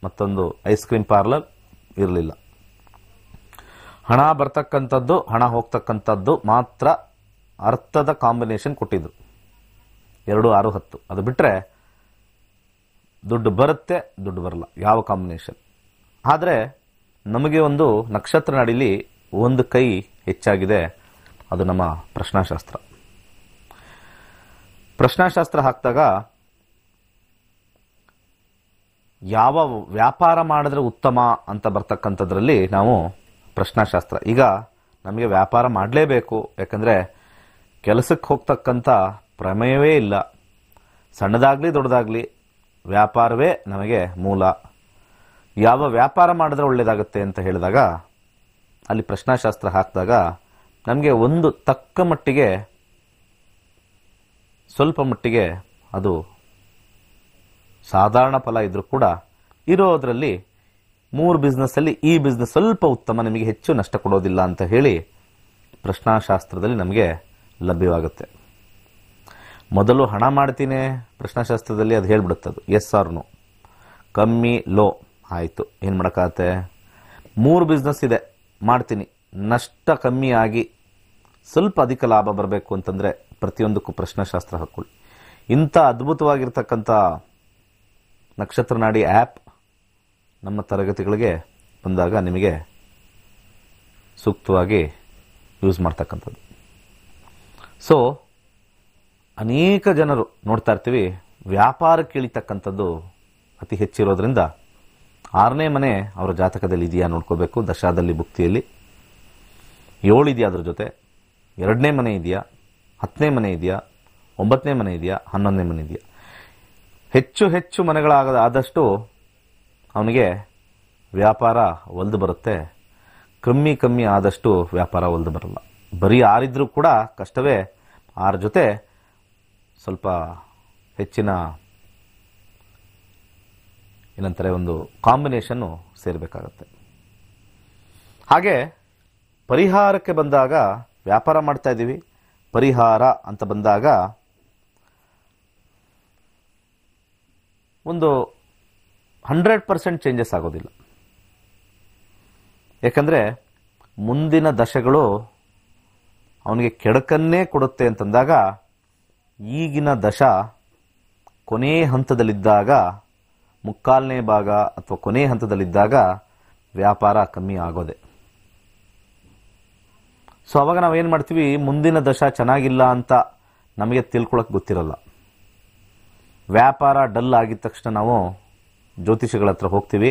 ಮತ್ತೊಂದು ಐಸ್ ಕ್ರೀಮ್ ಪಾರ್ಲರ್ ಇರಲಿಲ್ಲ ಹಣ ಬರ್ತಕ್ಕಂಥದ್ದು ಹಣ ಹೋಗ್ತಕ್ಕಂಥದ್ದು ಮಾತ್ರ ಅರ್ಥದ ಕಾಂಬಿನೇಷನ್ ಕೊಟ್ಟಿದ್ದು ಎರಡು ಆರು ಹತ್ತು ಅದು ಬಿಟ್ಟರೆ ದುಡ್ಡು ಬರುತ್ತೆ ದುಡ್ಡು ಬರಲ್ಲ ಯಾವ ಕಾಂಬಿನೇಷನ್ ಆದರೆ ನಮಗೆ ಒಂದು ನಕ್ಷತ್ರ ನಡೀಲಿ ಒಂದು ಕೈ ಹೆಚ್ಚಾಗಿದೆ ಅದು ನಮ್ಮ ಪ್ರಶ್ನಾಶಾಸ್ತ್ರ ಪ್ರಶ್ನಾಶಾಸ್ತ್ರ ಹಾಕಿದಾಗ ಯಾವ ವ್ಯಾಪಾರ ಮಾಡಿದ್ರೆ ಉತ್ತಮ ಅಂತ ಬರ್ತಕ್ಕಂಥದ್ರಲ್ಲಿ ನಾವು ಪ್ರಶ್ನಾಶಾಸ್ತ್ರ ಈಗ ನಮಗೆ ವ್ಯಾಪಾರ ಮಾಡಲೇಬೇಕು ಯಾಕಂದರೆ ಕೆಲಸಕ್ಕೆ ಹೋಗ್ತಕ್ಕಂಥ ಪ್ರಮೇಯವೇ ಇಲ್ಲ ಸಣ್ಣದಾಗಲಿ ದೊಡ್ಡದಾಗಲಿ ವ್ಯಾಪಾರವೇ ನಮಗೆ ಮೂಲ ಯಾವ ವ್ಯಾಪಾರ ಮಾಡಿದ್ರೆ ಒಳ್ಳೆಯದಾಗುತ್ತೆ ಅಂತ ಹೇಳಿದಾಗ ಅಲ್ಲಿ ಪ್ರಶ್ನಾಶಾಸ್ತ್ರ ಹಾಕಿದಾಗ ನಮಗೆ ಒಂದು ತಕ್ಕ ಮಟ್ಟಿಗೆ ಸ್ವಲ್ಪ ಮಟ್ಟಿಗೆ ಅದು ಸಾಧಾರಣ ಫಲ ಇದ್ರೂ ಕೂಡ ಇರೋದರಲ್ಲಿ ಮೂರು ಬಿಸ್ನೆಸ್ಸಲ್ಲಿ ಈ ಬಿಸ್ನೆಸ್ ಸ್ವಲ್ಪ ಉತ್ತಮ ನಿಮಗೆ ಹೆಚ್ಚು ನಷ್ಟ ಕೊಡೋದಿಲ್ಲ ಅಂತ ಹೇಳಿ ಪ್ರಶ್ನಾಶಾಸ್ತ್ರದಲ್ಲಿ ನಮಗೆ ಲಭ್ಯವಾಗುತ್ತೆ ಮೊದಲು ಹಣ ಮಾಡ್ತೀನಿ ಪ್ರಶ್ನಾಶಾಸ್ತ್ರದಲ್ಲಿ ಅದು ಹೇಳ್ಬಿಡುತ್ತೆ ಅದು ಎಸ್ ಆರ್ನು ಕಮ್ಮಿ ಲೋ ಆಯಿತು ಏನು ಮಾಡೋಕ್ಕಾಗತ್ತೆ ಮೂರು ಬಿಸ್ನೆಸ್ ಇದೆ ಮಾಡ್ತೀನಿ ನಷ್ಟ ಕಮ್ಮಿ ಆಗಿ ಸ್ವಲ್ಪ ಅಧಿಕ ಲಾಭ ಬರಬೇಕು ಅಂತಂದರೆ ಪ್ರತಿಯೊಂದಕ್ಕೂ ಪ್ರಶ್ನಶಾಸ್ತ್ರ ಹಾಕ್ಕೊಳ್ಳಿ ಇಂಥ ಅದ್ಭುತವಾಗಿರ್ತಕ್ಕಂಥ ನಕ್ಷತ್ರ ನಾಡಿ ಆ್ಯಪ್ ನಮ್ಮ ತರಗತಿಗಳಿಗೆ ಬಂದಾಗ ನಿಮಗೆ ಸೂಕ್ತವಾಗಿ ಯೂಸ್ ಮಾಡ್ತಕ್ಕಂಥದ್ದು ಸೊ ಅನೇಕ ಜನರು ನೋಡ್ತಾ ಇರ್ತೀವಿ ವ್ಯಾಪಾರಕ್ಕೆ ಇಳಿತಕ್ಕಂಥದ್ದು ಅತಿ ಹೆಚ್ಚಿರೋದ್ರಿಂದ ಆರನೇ ಮನೆ ಅವರ ಜಾತಕದಲ್ಲಿ ಇದೆಯಾ ನೋಡ್ಕೋಬೇಕು ದಶಾದಲ್ಲಿ ಭುಕ್ತಿಯಲ್ಲಿ ಏಳು ಇದೆಯಾ ಅದ್ರ ಜೊತೆ ಎರಡನೇ ಮನೆ ಇದೆಯಾ ಹತ್ತನೇ ಮನೆ ಇದೆಯಾ ಒಂಬತ್ತನೇ ಮನೆ ಇದೆಯಾ ಹನ್ನೊಂದನೇ ಮನೆ ಇದೆಯಾ ಹೆಚ್ಚು ಹೆಚ್ಚು ಮನೆಗಳಾಗದ ಆದಷ್ಟು ಅವನಿಗೆ ವ್ಯಾಪಾರ ಒಲ್ದು ಬರುತ್ತೆ ಕಮ್ಮಿ ಕಮ್ಮಿ ಆದಷ್ಟು ವ್ಯಾಪಾರ ಒಲ್ದು ಬರಲ್ಲ ಬರೀ ಆರಿದ್ರೂ ಕೂಡ ಕಷ್ಟವೇ ಆರ ಜೊತೆ ಸ್ವಲ್ಪ ಹೆಚ್ಚಿನ ಏನಂತಾರೆ ಒಂದು ಕಾಂಬಿನೇಷನ್ನು ಸೇರಬೇಕಾಗತ್ತೆ ಹಾಗೆ ಪರಿಹಾರಕ್ಕೆ ಬಂದಾಗ ವ್ಯಾಪಾರ ಮಾಡ್ತಾಯಿದ್ದೀವಿ ಇದ್ದೀವಿ ಪರಿಹಾರ ಅಂತ ಬಂದಾಗ ಒಂದು ಹಂಡ್ರೆಡ್ ಪರ್ಸೆಂಟ್ ಚೇಂಜಸ್ ಆಗೋದಿಲ್ಲ ಯಾಕಂದರೆ ಮುಂದಿನ ದಶೆಗಳು ಅವನಿಗೆ ಕೆಡಕನ್ನೇ ಕೊಡುತ್ತೆ ಅಂತಂದಾಗ ಈಗಿನ ದಶ ಕೊನೆ ಹಂತದಲ್ಲಿದ್ದಾಗ ಮುಕ್ಕಾಲನೇ ಭಾಗ ಅಥವಾ ಕೊನೆ ಹಂತದಲ್ಲಿದ್ದಾಗ ವ್ಯಾಪಾರ ಕಮ್ಮಿ ಆಗೋದೆ ಸೊ ಅವಾಗ ನಾವು ಏನು ಮಾಡ್ತೀವಿ ಮುಂದಿನ ದಶ ಚೆನ್ನಾಗಿಲ್ಲ ಅಂತ ನಮಗೆ ತಿಳ್ಕೊಳಕ್ಕೆ ಗೊತ್ತಿರಲ್ಲ ವ್ಯಾಪಾರ ಡಲ್ ಆಗಿದ ತಕ್ಷಣ ನಾವು ಜ್ಯೋತಿಷಿಗಳ ಹತ್ರ ಹೋಗ್ತೀವಿ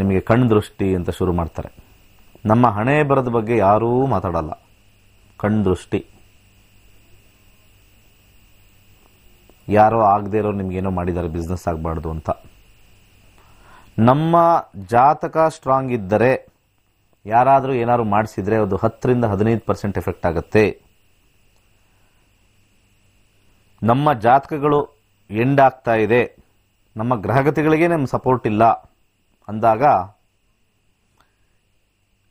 ನಿಮಗೆ ಕಣ್ಣು ದೃಷ್ಟಿ ಅಂತ ಶುರು ಮಾಡ್ತಾರೆ ನಮ್ಮ ಹಣೆ ಬರದ ಬಗ್ಗೆ ಯಾರೂ ಮಾತಾಡಲ್ಲ ಕಣ್ಣು ದೃಷ್ಟಿ ಯಾರೋ ಆಗದೇ ಇರೋ ನಿಮಗೇನೋ ಮಾಡಿದ್ದಾರೆ ಬಿಸ್ನೆಸ್ ಆಗಬಾರ್ದು ಅಂತ ನಮ್ಮ ಜಾತಕ ಸ್ಟ್ರಾಂಗ್ ಇದ್ದರೆ ಯಾರಾದರೂ ಏನಾದರೂ ಮಾಡಿಸಿದರೆ ಅದು ಹತ್ತರಿಂದ ಹದಿನೈದು ಪರ್ಸೆಂಟ್ ಎಫೆಕ್ಟ್ ಆಗುತ್ತೆ ನಮ್ಮ ಜಾತಕಗಳು ಎಂಡ್ ಆಗ್ತಾ ಇದೆ ನಮ್ಮ ಗ್ರಹಗತಿಗಳಿಗೆ ನಮ್ಮ ಸಪೋರ್ಟ್ ಇಲ್ಲ ಅಂದಾಗ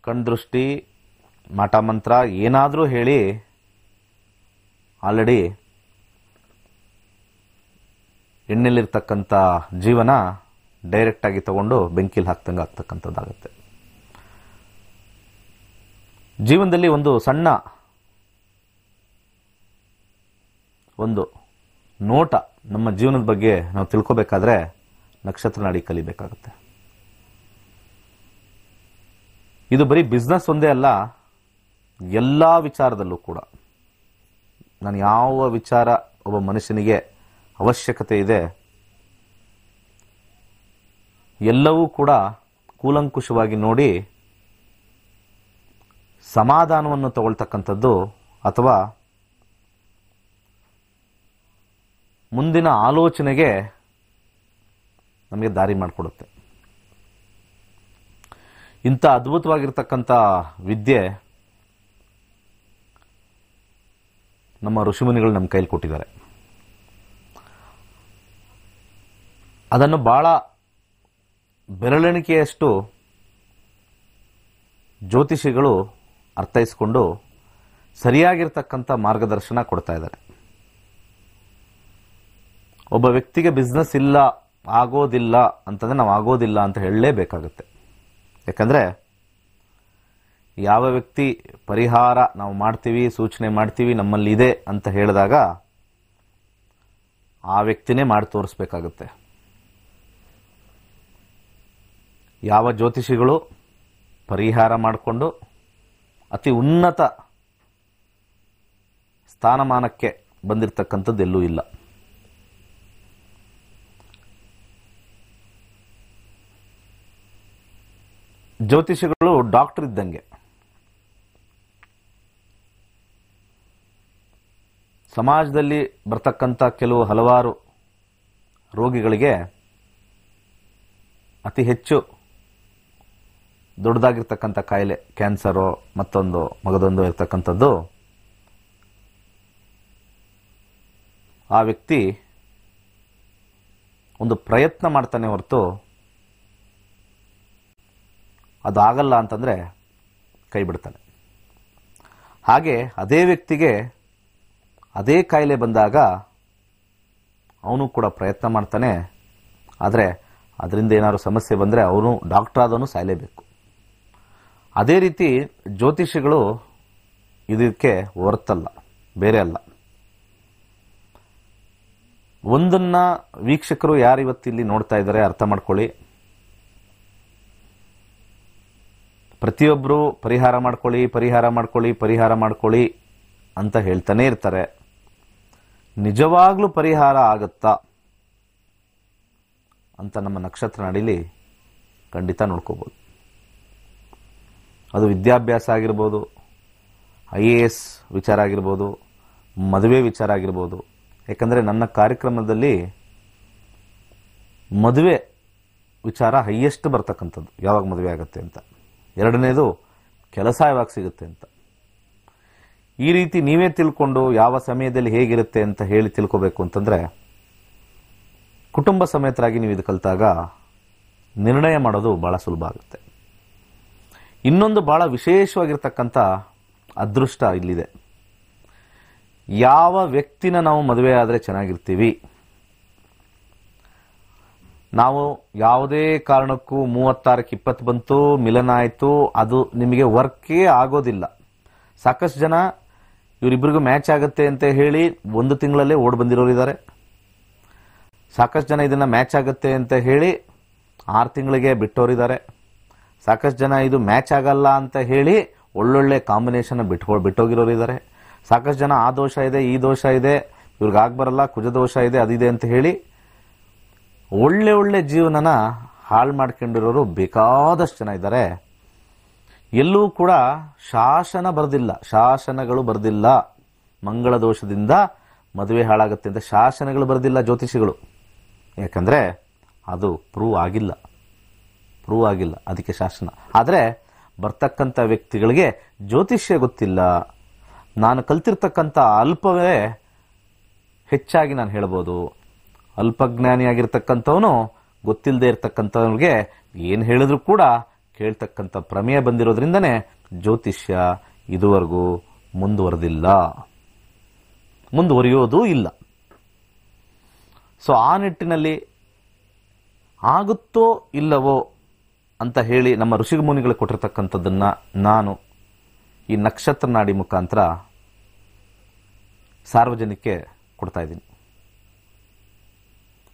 ಕಣ್ದೃಷ್ಟಿ ಮಾಟಮಂತ್ರ ಏನಾದರೂ ಹೇಳಿ ಆಲ್ರೆಡಿ ಎಣ್ಣೆಲಿರ್ತಕ್ಕಂಥ ಜೀವನ ಡೈರೆಕ್ಟಾಗಿ ತಗೊಂಡು ಬೆಂಕಿಲಿ ಹಾಕ್ದಂಗೆ ಆಗ್ತಕ್ಕಂಥದ್ದಾಗುತ್ತೆ ಜೀವನದಲ್ಲಿ ಒಂದು ಸಣ್ಣ ಒಂದು ನೋಟ ನಮ್ಮ ಜೀವನದ ಬಗ್ಗೆ ನಾವು ತಿಳ್ಕೊಬೇಕಾದ್ರೆ ನಕ್ಷತ್ರ ನಾಡಿ ಕಲಿಬೇಕಾಗುತ್ತೆ ಇದು ಬರೀ ಬಿಸ್ನೆಸ್ ಒಂದೇ ಅಲ್ಲ ಎಲ್ಲ ವಿಚಾರದಲ್ಲೂ ಕೂಡ ನಾನು ಯಾವ ವಿಚಾರ ಒಬ್ಬ ಮನುಷ್ಯನಿಗೆ ಅವಶ್ಯಕತೆ ಇದೆ ಎಲ್ಲವೂ ಕೂಡ ಕೂಲಂಕುಷವಾಗಿ ನೋಡಿ ಸಮಾಧಾನವನ್ನು ತಗೊಳ್ತಕ್ಕಂಥದ್ದು ಅಥವಾ ಮುಂದಿನ ಆಲೋಚನೆಗೆ ನಮಗೆ ದಾರಿ ಮಾಡಿಕೊಡುತ್ತೆ ಇಂಥ ಅದ್ಭುತವಾಗಿರ್ತಕ್ಕಂಥ ವಿದ್ಯೆ ನಮ್ಮ ಋಷಿಮುನಿಗಳು ನಮ್ಮ ಕೈಲಿ ಕೊಟ್ಟಿದ್ದಾರೆ ಅದನ್ನು ಭಾಳ ಬೆರಳೆಣಿಕೆಯಷ್ಟು ಜ್ಯೋತಿಷಿಗಳು ಅರ್ಥೈಸ್ಕೊಂಡು ಸರಿಯಾಗಿರ್ತಕ್ಕಂಥ ಮಾರ್ಗದರ್ಶನ ಕೊಡ್ತಾ ಇದ್ದಾರೆ ಒಬ್ಬ ವ್ಯಕ್ತಿಗೆ ಬಿಸ್ನೆಸ್ ಇಲ್ಲ ಆಗೋದಿಲ್ಲ ಅಂತಂದರೆ ನಾವು ಆಗೋದಿಲ್ಲ ಅಂತ ಹೇಳಲೇಬೇಕಾಗುತ್ತೆ ಯಾಕಂದರೆ ಯಾವ ವ್ಯಕ್ತಿ ಪರಿಹಾರ ನಾವು ಮಾಡ್ತೀವಿ ಸೂಚನೆ ಮಾಡ್ತೀವಿ ನಮ್ಮಲ್ಲಿ ಇದೆ ಅಂತ ಹೇಳಿದಾಗ ಆ ವ್ಯಕ್ತಿನೇ ಮಾಡಿ ತೋರಿಸ್ಬೇಕಾಗುತ್ತೆ ಯಾವ ಜ್ಯೋತಿಷಿಗಳು ಪರಿಹಾರ ಮಾಡಿಕೊಂಡು ಅತಿ ಉನ್ನತ ಸ್ಥಾನಮಾನಕ್ಕೆ ಎಲ್ಲೂ ಇಲ್ಲ ಜ್ಯೋತಿಷಿಗಳು ಡಾಕ್ಟರ್ ಇದ್ದಂಗೆ ಸಮಾಜದಲ್ಲಿ ಬರ್ತಕ್ಕಂಥ ಕೆಲವು ಹಲವಾರು ರೋಗಿಗಳಿಗೆ ಅತಿ ಹೆಚ್ಚು ದೊಡ್ಡದಾಗಿರ್ತಕ್ಕಂಥ ಕಾಯಿಲೆ ಕ್ಯಾನ್ಸರು ಮತ್ತೊಂದು ಮಗದೊಂದು ಇರ್ತಕ್ಕಂಥದ್ದು ಆ ವ್ಯಕ್ತಿ ಒಂದು ಪ್ರಯತ್ನ ಮಾಡ್ತಾನೆ ಹೊರತು ಆಗಲ್ಲ ಅಂತಂದರೆ ಕೈ ಬಿಡ್ತಾನೆ ಹಾಗೆ ಅದೇ ವ್ಯಕ್ತಿಗೆ ಅದೇ ಕಾಯಿಲೆ ಬಂದಾಗ ಅವನು ಕೂಡ ಪ್ರಯತ್ನ ಮಾಡ್ತಾನೆ ಆದರೆ ಅದರಿಂದ ಏನಾದ್ರು ಸಮಸ್ಯೆ ಬಂದರೆ ಅವನು ಡಾಕ್ಟ್ರ್ ಆದವನು ಸಾಯಲೇಬೇಕು ಅದೇ ರೀತಿ ಜ್ಯೋತಿಷಿಗಳು ಇದಕ್ಕೆ ಹೊರತಲ್ಲ ಬೇರೆ ಅಲ್ಲ ಒಂದನ್ನು ವೀಕ್ಷಕರು ಯಾರು ಇಲ್ಲಿ ನೋಡ್ತಾ ಇದ್ದಾರೆ ಅರ್ಥ ಮಾಡ್ಕೊಳ್ಳಿ ಪ್ರತಿಯೊಬ್ಬರು ಪರಿಹಾರ ಮಾಡ್ಕೊಳ್ಳಿ ಪರಿಹಾರ ಮಾಡ್ಕೊಳ್ಳಿ ಪರಿಹಾರ ಮಾಡ್ಕೊಳ್ಳಿ ಅಂತ ಹೇಳ್ತಾನೆ ಇರ್ತಾರೆ ನಿಜವಾಗ್ಲೂ ಪರಿಹಾರ ಆಗುತ್ತಾ ಅಂತ ನಮ್ಮ ನಕ್ಷತ್ರ ನಡೀಲಿ ಖಂಡಿತ ನೋಡ್ಕೋಬೋದು ಅದು ವಿದ್ಯಾಭ್ಯಾಸ ಆಗಿರ್ಬೋದು ಐ ಎ ಎಸ್ ವಿಚಾರ ಆಗಿರ್ಬೋದು ಮದುವೆ ವಿಚಾರ ಆಗಿರ್ಬೋದು ಯಾಕಂದರೆ ನನ್ನ ಕಾರ್ಯಕ್ರಮದಲ್ಲಿ ಮದುವೆ ವಿಚಾರ ಹೈಯೆಸ್ಟ್ ಬರ್ತಕ್ಕಂಥದ್ದು ಯಾವಾಗ ಮದುವೆ ಆಗುತ್ತೆ ಅಂತ ಎರಡನೇದು ಕೆಲಸ ಯಾವಾಗ ಸಿಗುತ್ತೆ ಅಂತ ಈ ರೀತಿ ನೀವೇ ತಿಳ್ಕೊಂಡು ಯಾವ ಸಮಯದಲ್ಲಿ ಹೇಗಿರುತ್ತೆ ಅಂತ ಹೇಳಿ ತಿಳ್ಕೊಬೇಕು ಅಂತಂದರೆ ಕುಟುಂಬ ಸಮೇತರಾಗಿ ನೀವು ಇದು ಕಲಿತಾಗ ನಿರ್ಣಯ ಮಾಡೋದು ಭಾಳ ಸುಲಭ ಆಗುತ್ತೆ ಇನ್ನೊಂದು ಭಾಳ ವಿಶೇಷವಾಗಿರ್ತಕ್ಕಂಥ ಅದೃಷ್ಟ ಇಲ್ಲಿದೆ ಯಾವ ವ್ಯಕ್ತಿನ ನಾವು ಮದುವೆ ಆದರೆ ಚೆನ್ನಾಗಿರ್ತೀವಿ ನಾವು ಯಾವುದೇ ಕಾರಣಕ್ಕೂ ಮೂವತ್ತಾರಕ್ಕೆ ಇಪ್ಪತ್ತು ಬಂತು ಮಿಲನ ಆಯಿತು ಅದು ನಿಮಗೆ ವರ್ಕೇ ಆಗೋದಿಲ್ಲ ಸಾಕಷ್ಟು ಜನ ಇವರಿಬ್ಬರಿಗೂ ಮ್ಯಾಚ್ ಆಗುತ್ತೆ ಅಂತ ಹೇಳಿ ಒಂದು ತಿಂಗಳಲ್ಲೇ ಓಡ್ ಬಂದಿರೋರಿದ್ದಾರೆ ಸಾಕಷ್ಟು ಜನ ಇದನ್ನು ಮ್ಯಾಚ್ ಆಗುತ್ತೆ ಅಂತ ಹೇಳಿ ಆರು ತಿಂಗಳಿಗೆ ಬಿಟ್ಟೋರಿದ್ದಾರೆ ಸಾಕಷ್ಟು ಜನ ಇದು ಮ್ಯಾಚ್ ಆಗಲ್ಲ ಅಂತ ಹೇಳಿ ಒಳ್ಳೊಳ್ಳೆ ಕಾಂಬಿನೇಷನ್ ಬಿಟ್ಕೊ ಬಿಟ್ಟೋಗಿರೋರು ಇದ್ದಾರೆ ಸಾಕಷ್ಟು ಜನ ಆ ದೋಷ ಇದೆ ಈ ದೋಷ ಇದೆ ಇವ್ರಿಗೆ ಆಗ್ಬರಲ್ಲ ಕುಜ ದೋಷ ಇದೆ ಅದಿದೆ ಅಂತ ಹೇಳಿ ಒಳ್ಳೆ ಒಳ್ಳೆ ಜೀವನನ ಹಾಳು ಮಾಡ್ಕೊಂಡಿರೋರು ಬೇಕಾದಷ್ಟು ಜನ ಇದ್ದಾರೆ ಎಲ್ಲೂ ಕೂಡ ಶಾಸನ ಬರೆದಿಲ್ಲ ಶಾಸನಗಳು ಬರೆದಿಲ್ಲ ಮಂಗಳ ದೋಷದಿಂದ ಮದುವೆ ಹಾಳಾಗುತ್ತೆ ಅಂತ ಶಾಸನಗಳು ಬರೆದಿಲ್ಲ ಜ್ಯೋತಿಷಿಗಳು ಯಾಕಂದರೆ ಅದು ಪ್ರೂವ್ ಆಗಿಲ್ಲ ಪ್ರೂವ್ ಆಗಿಲ್ಲ ಅದಕ್ಕೆ ಶಾಸನ ಆದರೆ ಬರ್ತಕ್ಕಂಥ ವ್ಯಕ್ತಿಗಳಿಗೆ ಜ್ಯೋತಿಷ್ಯ ಗೊತ್ತಿಲ್ಲ ನಾನು ಕಲ್ತಿರ್ತಕ್ಕಂಥ ಅಲ್ಪವೇ ಹೆಚ್ಚಾಗಿ ನಾನು ಹೇಳ್ಬೋದು ಅಲ್ಪಜ್ಞಾನಿಯಾಗಿರ್ತಕ್ಕಂಥವನು ಗೊತ್ತಿಲ್ಲದೆ ಇರತಕ್ಕಂಥವ್ರಿಗೆ ಏನು ಹೇಳಿದ್ರೂ ಕೂಡ ಕೇಳ್ತಕ್ಕಂಥ ಪ್ರಮೇಯ ಬಂದಿರೋದ್ರಿಂದನೇ ಜ್ಯೋತಿಷ್ಯ ಇದುವರೆಗೂ ಮುಂದುವರೆದಿಲ್ಲ ಮುಂದುವರಿಯೋದೂ ಇಲ್ಲ ಸೊ ಆ ನಿಟ್ಟಿನಲ್ಲಿ ಆಗುತ್ತೋ ಇಲ್ಲವೋ ಅಂತ ಹೇಳಿ ನಮ್ಮ ಋಷಿಮುನಿಗಳು ಕೊಟ್ಟಿರ್ತಕ್ಕಂಥದ್ದನ್ನು ನಾನು ಈ ನಕ್ಷತ್ರ ನಾಡಿ ಮುಖಾಂತರ ಸಾರ್ವಜನಿಕಕ್ಕೆ ಕೊಡ್ತಾ ಇದ್ದೀನಿ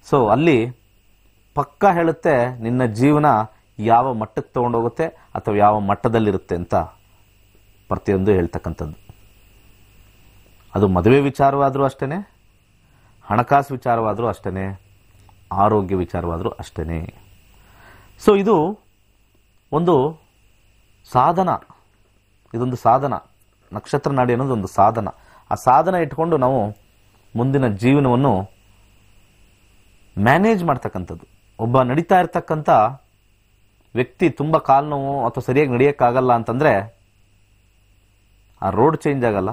ಸೊ ಅಲ್ಲಿ ಪಕ್ಕ ಹೇಳುತ್ತೆ ನಿನ್ನ ಜೀವನ ಯಾವ ಮಟ್ಟಕ್ಕೆ ತೊಗೊಂಡೋಗುತ್ತೆ ಅಥವಾ ಯಾವ ಮಟ್ಟದಲ್ಲಿರುತ್ತೆ ಅಂತ ಪ್ರತಿಯೊಂದು ಹೇಳ್ತಕ್ಕಂಥದ್ದು ಅದು ಮದುವೆ ವಿಚಾರವಾದರೂ ಅಷ್ಟೇ ಹಣಕಾಸು ವಿಚಾರವಾದರೂ ಅಷ್ಟೇ ಆರೋಗ್ಯ ವಿಚಾರವಾದರೂ ಅಷ್ಟೇ ಸೊ ಇದು ಒಂದು ಸಾಧನ ಇದೊಂದು ಸಾಧನ ನಕ್ಷತ್ರ ನಾಡಿ ಅನ್ನೋದು ಒಂದು ಸಾಧನ ಆ ಸಾಧನ ಇಟ್ಕೊಂಡು ನಾವು ಮುಂದಿನ ಜೀವನವನ್ನು ಮ್ಯಾನೇಜ್ ಮಾಡ್ತಕ್ಕಂಥದ್ದು ಒಬ್ಬ ನಡೀತಾ ಇರ್ತಕ್ಕಂಥ ವ್ಯಕ್ತಿ ತುಂಬ ಕಾಲು ನೋವು ಅಥವಾ ಸರಿಯಾಗಿ ನಡೆಯೋಕ್ಕಾಗಲ್ಲ ಅಂತಂದರೆ ಆ ರೋಡ್ ಚೇಂಜ್ ಆಗಲ್ಲ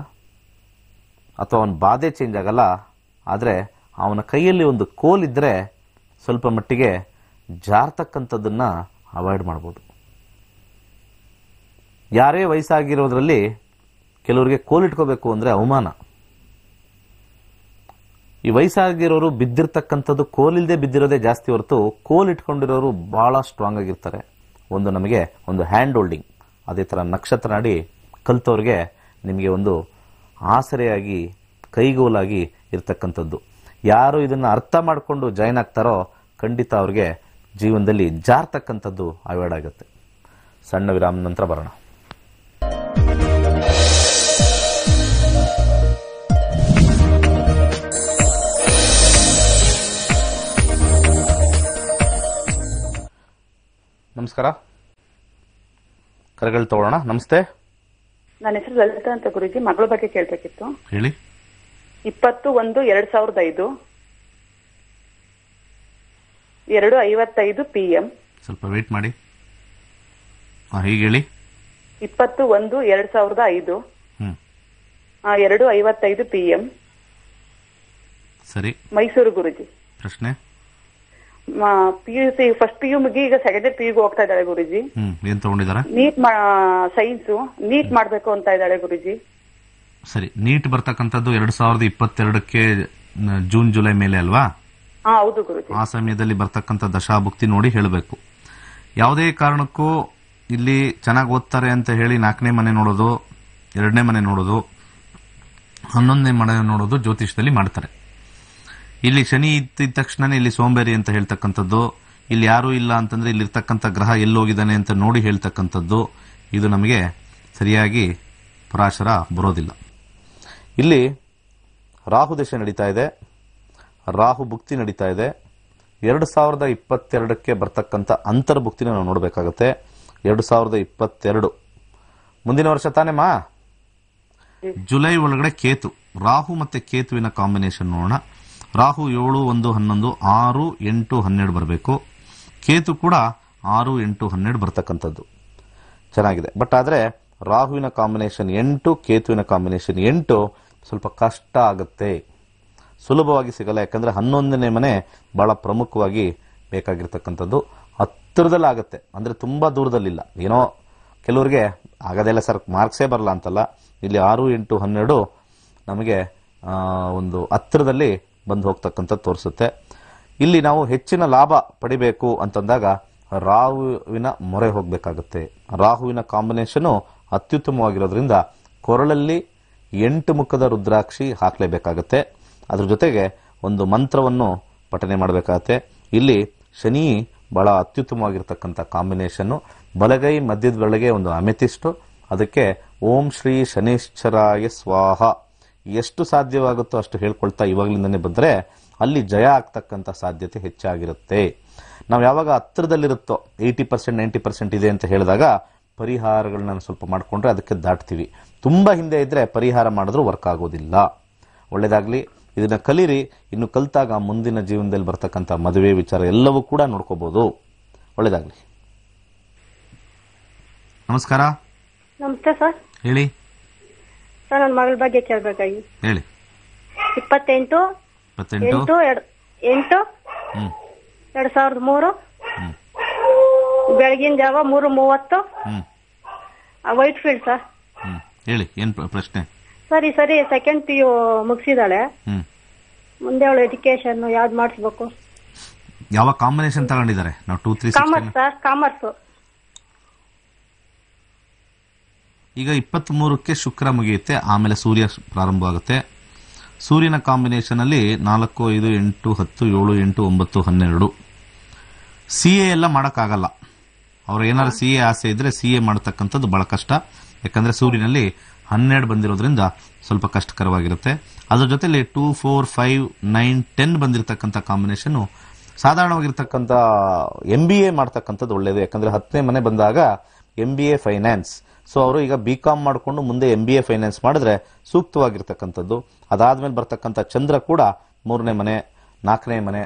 ಅಥವಾ ಅವನ ಬಾಧೆ ಚೇಂಜ್ ಆಗಲ್ಲ ಆದರೆ ಅವನ ಕೈಯಲ್ಲಿ ಒಂದು ಕೋಲ್ ಇದ್ದರೆ ಸ್ವಲ್ಪ ಮಟ್ಟಿಗೆ ಜಾರ್ತಕ್ಕಂಥದ್ದನ್ನು ಅವಾಯ್ಡ್ ಮಾಡ್ಬೋದು ಯಾರೇ ವಯಸ್ಸಾಗಿರೋದ್ರಲ್ಲಿ ಕೆಲವರಿಗೆ ಕೋಲಿಟ್ಕೋಬೇಕು ಅಂದರೆ ಅವಮಾನ ಈ ವಯಸ್ಸಾಗಿರೋರು ಬಿದ್ದಿರ್ತಕ್ಕಂಥದ್ದು ಕೋಲಿಲ್ಲದೆ ಬಿದ್ದಿರೋದೇ ಜಾಸ್ತಿ ಹೊರತು ಕೋಲಿಟ್ಕೊಂಡಿರೋರು ಭಾಳ ಸ್ಟ್ರಾಂಗ್ ಆಗಿರ್ತಾರೆ ಒಂದು ನಮಗೆ ಒಂದು ಹ್ಯಾಂಡ್ ಹೋಲ್ಡಿಂಗ್ ಅದೇ ಥರ ನಕ್ಷತ್ರ ನಾಡಿ ಕಲಿತವ್ರಿಗೆ ನಿಮಗೆ ಒಂದು ಆಸರೆಯಾಗಿ ಕೈಗೋಲಾಗಿ ಇರ್ತಕ್ಕಂಥದ್ದು ಯಾರು ಇದನ್ನು ಅರ್ಥ ಮಾಡಿಕೊಂಡು ಜಾಯ್ನ್ ಆಗ್ತಾರೋ ಖಂಡಿತ ಅವ್ರಿಗೆ ಜೀವನದಲ್ಲಿ ಜಾರ್ತಕ್ಕಂಥದ್ದು ಅವಾಯ್ಡ್ ಆಗುತ್ತೆ ಸಣ್ಣ ವಿರಾಮ ನಂತರ ಬರೋಣ ನಮಸ್ಕಾರ ಕರೆಗಳು ತಗೋಣ ನಮಸ್ತೆ ನನ್ನ ಹೆಸರು ಲಲಿತಾ ಅಂತ ಗುರುಜಿ ಮಗಳ ಬಗ್ಗೆ ಕೇಳಬೇಕಿತ್ತು ಹೇಳಿ ಇಪ್ಪತ್ತು ಒಂದು ಎರಡ್ ಸಾವಿರದ ಐದು ಎರಡು ಐವತ್ತೈದು ಪಿ ಎಂ ಸ್ವಲ್ಪ ವೇಟ್ ಮಾಡಿ ಹೀಗೆ ಹೇಳಿ ಇಪ್ಪತ್ತು ಒಂದು ಎರಡ್ ಸಾವಿರದ ಐದು ಆ, ಎರಡು ಐವತ್ತೈದು ಪಿ ಎಂ ಸರಿ ಮೈಸೂರು ಗುರುಜಿ ಪ್ರಶ್ನೆ ಪಿ ಫಸ್ಟ್ ಪಿ ಯು ಮುಗಿ ಈಗ ಸೆಕೆಂಡ್ ಪಿ ಹೋಗ್ತಾ ಇದ್ದಾಳೆ ಗುರುಜಿ ಹ್ಮ್ ಏನ್ ತಗೊಂಡಿದಾರ ನೀಟ್ ಸೈನ್ಸ್ ನೀಟ್ ಮಾಡ್ಬೇಕು ಅಂತ ಇದ್ದಾಳೆ ಗುರುಜಿ ಸರಿ ನೀಟ್ ಬರ್ತಕ್ಕಂಥದ್ದು ಎರಡ್ ಸಾವಿರದ ಇಪ್ಪತ್ತೆರಡಕ್ಕೆ ಜೂನ್ ಜುಲೈ ಮೇಲೆ ಅಲ್ವಾ ಹೌದು ಗುರುಜಿ ಆ ಸಮಯದಲ್ಲಿ ಬರ್ತಕ್ಕಂಥ ದಶಾಭುಕ್ತಿ ನೋಡಿ ಹೇಳಬೇಕು ಯಾವುದೇ ಕಾರಣಕ್ಕೂ ಇಲ್ಲಿ ಚೆನ್ನಾಗಿ ಓದ್ತಾರೆ ಅಂತ ಹೇಳಿ ನಾಲ್ಕನೇ ಮನೆ ನೋಡೋದು ಎರಡನೇ ಮನೆ ನೋಡೋದು ಹನ್ನೊಂದನೇ ಮನೆ ನೋಡೋದು ಜ್ಯೋತಿಷ್ಯದಲ್ಲಿ ಮಾಡ್ತಾರೆ ಇಲ್ಲಿ ಶನಿ ಇದ್ದ ತಕ್ಷಣನೇ ಇಲ್ಲಿ ಸೋಂಬೇರಿ ಅಂತ ಹೇಳ್ತಕ್ಕಂಥದ್ದು ಇಲ್ಲಿ ಯಾರೂ ಇಲ್ಲ ಅಂತಂದ್ರೆ ಇಲ್ಲಿರ್ತಕ್ಕಂಥ ಗ್ರಹ ಎಲ್ಲೋಗಿದ್ದಾನೆ ಅಂತ ನೋಡಿ ಹೇಳ್ತಕ್ಕಂಥದ್ದು ಇದು ನಮಗೆ ಸರಿಯಾಗಿ ಪರಾಶರ ಬರೋದಿಲ್ಲ ಇಲ್ಲಿ ರಾಹು ದಶೆ ನಡೀತಾ ಇದೆ ರಾಹು ಭುಕ್ತಿ ನಡೀತಾ ಇದೆ ಎರಡು ಸಾವಿರದ ಇಪ್ಪತ್ತೆರಡಕ್ಕೆ ಬರ್ತಕ್ಕಂಥ ಅಂತರ್ಭುಕ್ತಿನ ನಾವು ನೋಡಬೇಕಾಗತ್ತೆ ಎರಡು ಸಾವಿರದ ಇಪ್ಪತ್ತೆರಡು ಮುಂದಿನ ವರ್ಷ ಮಾ ಜುಲೈ ಒಳಗಡೆ ಕೇತು ರಾಹು ಮತ್ತೆ ಕೇತುವಿನ ಕಾಂಬಿನೇಷನ್ ನೋಡೋಣ ರಾಹು ಏಳು ಒಂದು ಹನ್ನೊಂದು ಆರು ಎಂಟು ಹನ್ನೆರಡು ಬರಬೇಕು ಕೇತು ಕೂಡ ಆರು ಎಂಟು ಹನ್ನೆರಡು ಬರ್ತಕ್ಕಂಥದ್ದು ಚೆನ್ನಾಗಿದೆ ಬಟ್ ಆದರೆ ರಾಹುವಿನ ಕಾಂಬಿನೇಷನ್ ಎಂಟು ಕೇತುವಿನ ಕಾಂಬಿನೇಷನ್ ಎಂಟು ಸ್ವಲ್ಪ ಕಷ್ಟ ಆಗುತ್ತೆ ಸುಲಭವಾಗಿ ಸಿಗಲ್ಲ ಯಾಕಂದರೆ ಹನ್ನೊಂದನೇ ಮನೆ ಭಾಳ ಪ್ರಮುಖವಾಗಿ ಬೇಕಾಗಿರ್ತಕ್ಕಂಥದ್ದು ಹತ್ತಿರದಲ್ಲಿ ಆಗುತ್ತೆ ಅಂದರೆ ತುಂಬ ದೂರದಲ್ಲಿಲ್ಲ ಏನೋ ಕೆಲವರಿಗೆ ಆಗೋದೆಲ್ಲ ಸರ್ ಮಾರ್ಕ್ಸೇ ಬರಲ್ಲ ಅಂತಲ್ಲ ಇಲ್ಲಿ ಆರು ಎಂಟು ಹನ್ನೆರಡು ನಮಗೆ ಒಂದು ಹತ್ತಿರದಲ್ಲಿ ಬಂದು ಹೋಗ್ತಕ್ಕಂಥ ತೋರಿಸುತ್ತೆ ಇಲ್ಲಿ ನಾವು ಹೆಚ್ಚಿನ ಲಾಭ ಪಡಿಬೇಕು ಅಂತಂದಾಗ ರಾಹುವಿನ ಮೊರೆ ಹೋಗಬೇಕಾಗುತ್ತೆ ರಾಹುವಿನ ಕಾಂಬಿನೇಷನು ಅತ್ಯುತ್ತಮವಾಗಿರೋದ್ರಿಂದ ಕೊರಳಲ್ಲಿ ಎಂಟು ಮುಖದ ರುದ್ರಾಕ್ಷಿ ಹಾಕಲೇಬೇಕಾಗತ್ತೆ ಅದ್ರ ಜೊತೆಗೆ ಒಂದು ಮಂತ್ರವನ್ನು ಪಠನೆ ಮಾಡಬೇಕಾಗತ್ತೆ ಇಲ್ಲಿ ಶನಿ ಬಹಳ ಅತ್ಯುತ್ತಮವಾಗಿರ್ತಕ್ಕಂಥ ಕಾಂಬಿನೇಷನ್ನು ಬಲಗೈ ಮಧ್ಯದ ಬೆಳಗ್ಗೆ ಒಂದು ಅಮೆತಿಷ್ಟು ಅದಕ್ಕೆ ಓಂ ಶ್ರೀ ಶನೇಶ್ವರಾಯ ಸ್ವಾಹ ಎಷ್ಟು ಸಾಧ್ಯವಾಗುತ್ತೋ ಅಷ್ಟು ಹೇಳ್ಕೊಳ್ತಾ ಇವಾಗಲಿಂದನೇ ಬಂದರೆ ಅಲ್ಲಿ ಜಯ ಆಗ್ತಕ್ಕಂಥ ಸಾಧ್ಯತೆ ಹೆಚ್ಚಾಗಿರುತ್ತೆ ನಾವು ಯಾವಾಗ ಹತ್ತಿರದಲ್ಲಿರುತ್ತೋ ಏಯ್ಟಿ ಪರ್ಸೆಂಟ್ ನೈಂಟಿ ಪರ್ಸೆಂಟ್ ಇದೆ ಅಂತ ಹೇಳಿದಾಗ ಪರಿಹಾರಗಳನ್ನ ಸ್ವಲ್ಪ ಮಾಡಿಕೊಂಡ್ರೆ ಅದಕ್ಕೆ ದಾಟ್ತೀವಿ ತುಂಬ ಹಿಂದೆ ಇದ್ದರೆ ಪರಿಹಾರ ಮಾಡಿದ್ರೂ ವರ್ಕ್ ಆಗೋದಿಲ್ಲ ಒಳ್ಳೆಯದಾಗಲಿ ಇದನ್ನು ಕಲೀರಿ ಇನ್ನು ಕಲಿತಾಗ ಮುಂದಿನ ಜೀವನದಲ್ಲಿ ಬರ್ತಕ್ಕಂಥ ಮದುವೆ ವಿಚಾರ ಎಲ್ಲವೂ ಕೂಡ ನೋಡ್ಕೋಬೋದು ಒಳ್ಳೆಯದಾಗಲಿ ನಮಸ್ಕಾರ ನಮಸ್ತೆ ಸರ್ ಹೇಳಿ ಸರ್ ನನ್ನ ಮಗಳ ಬಗ್ಗೆ ಕೇಳಬೇಕಾಗಿ ಹೇಳಿ ಇಪ್ಪತ್ತೆಂಟು ಎಂಟು ಎಂಟು ಎರಡು ಸಾವಿರದ ಮೂರು ಬೆಳಗಿನ ಜಾವ ಮೂರು ಮೂವತ್ತು ವೈಟ್ ಫೀಲ್ಡ್ ಸರ್ ಹೇಳಿ ಏನ್ ಪ್ರಶ್ನೆ ಸರಿ ಸರಿ ಸೆಕೆಂಡ್ ಪಿ ಯು ಮುಗಿಸಿದಾಳೆ ಮುಂದೆ ಅವಳು ಎಜುಕೇಶನ್ ಯಾವ್ದು ಮಾಡಿಸ್ಬೇಕು ಯಾವ ಕಾಂಬಿನೇಷನ್ ತಗೊಂಡಿದ್ದಾರೆ ಕಾಮರ್ಸ್ ಸರ್ ಕಾಮರ್ಸ್ ಈಗ ಇಪ್ಪತ್ತ್ ಮೂರಕ್ಕೆ ಶುಕ್ರ ಮುಗಿಯುತ್ತೆ ಆಮೇಲೆ ಸೂರ್ಯ ಪ್ರಾರಂಭವಾಗುತ್ತೆ ಸೂರ್ಯನ ಕಾಂಬಿನೇಷನಲ್ಲಿ ನಾಲ್ಕು ಐದು ಎಂಟು ಹತ್ತು ಏಳು ಎಂಟು ಒಂಬತ್ತು ಹನ್ನೆರಡು ಸಿ ಎ ಎಲ್ಲ ಮಾಡೋಕ್ಕಾಗಲ್ಲ ಅವ್ರು ಏನಾದ್ರು ಸಿ ಎ ಆಸೆ ಇದ್ದರೆ ಸಿ ಎ ಮಾಡತಕ್ಕಂಥದ್ದು ಬಹಳ ಕಷ್ಟ ಯಾಕಂದ್ರೆ ಸೂರ್ಯನಲ್ಲಿ ಹನ್ನೆರಡು ಬಂದಿರೋದ್ರಿಂದ ಸ್ವಲ್ಪ ಕಷ್ಟಕರವಾಗಿರುತ್ತೆ ಅದ್ರ ಜೊತೆಲಿ two four five nine ten ಬಂದಿರತಕ್ಕಂಥ ಕಾಂಬಿನೇಷನ್ ಸಾಧಾರಣವಾಗಿರ್ತಕ್ಕಂಥ ಎಂ ಬಿ ಎ ಮಾಡ್ತಕ್ಕಂಥದ್ದು ಒಳ್ಳೆಯದು ಯಾಕಂದ್ರೆ ಹತ್ತನೇ ಮನೆ ಬಂದಾಗ M B A finance so ಅವರು ಈಗ ಬಿ ಕಾಮ್ ಮಾಡಿಕೊಂಡು ಮುಂದೆ ಎಂ ಬಿ ಎ ಫೈನಾನ್ಸ್ ಮಾಡಿದ್ರೆ ಸೂಕ್ತವಾಗಿರ್ತಕ್ಕಂಥದ್ದು ಅದಾದ್ಮೇಲೆ ಬರ್ತಕ್ಕಂಥ ಚಂದ್ರ ಕೂಡ ಮೂರನೇ ಮನೆ ನಾಲ್ಕನೇ ಮನೆ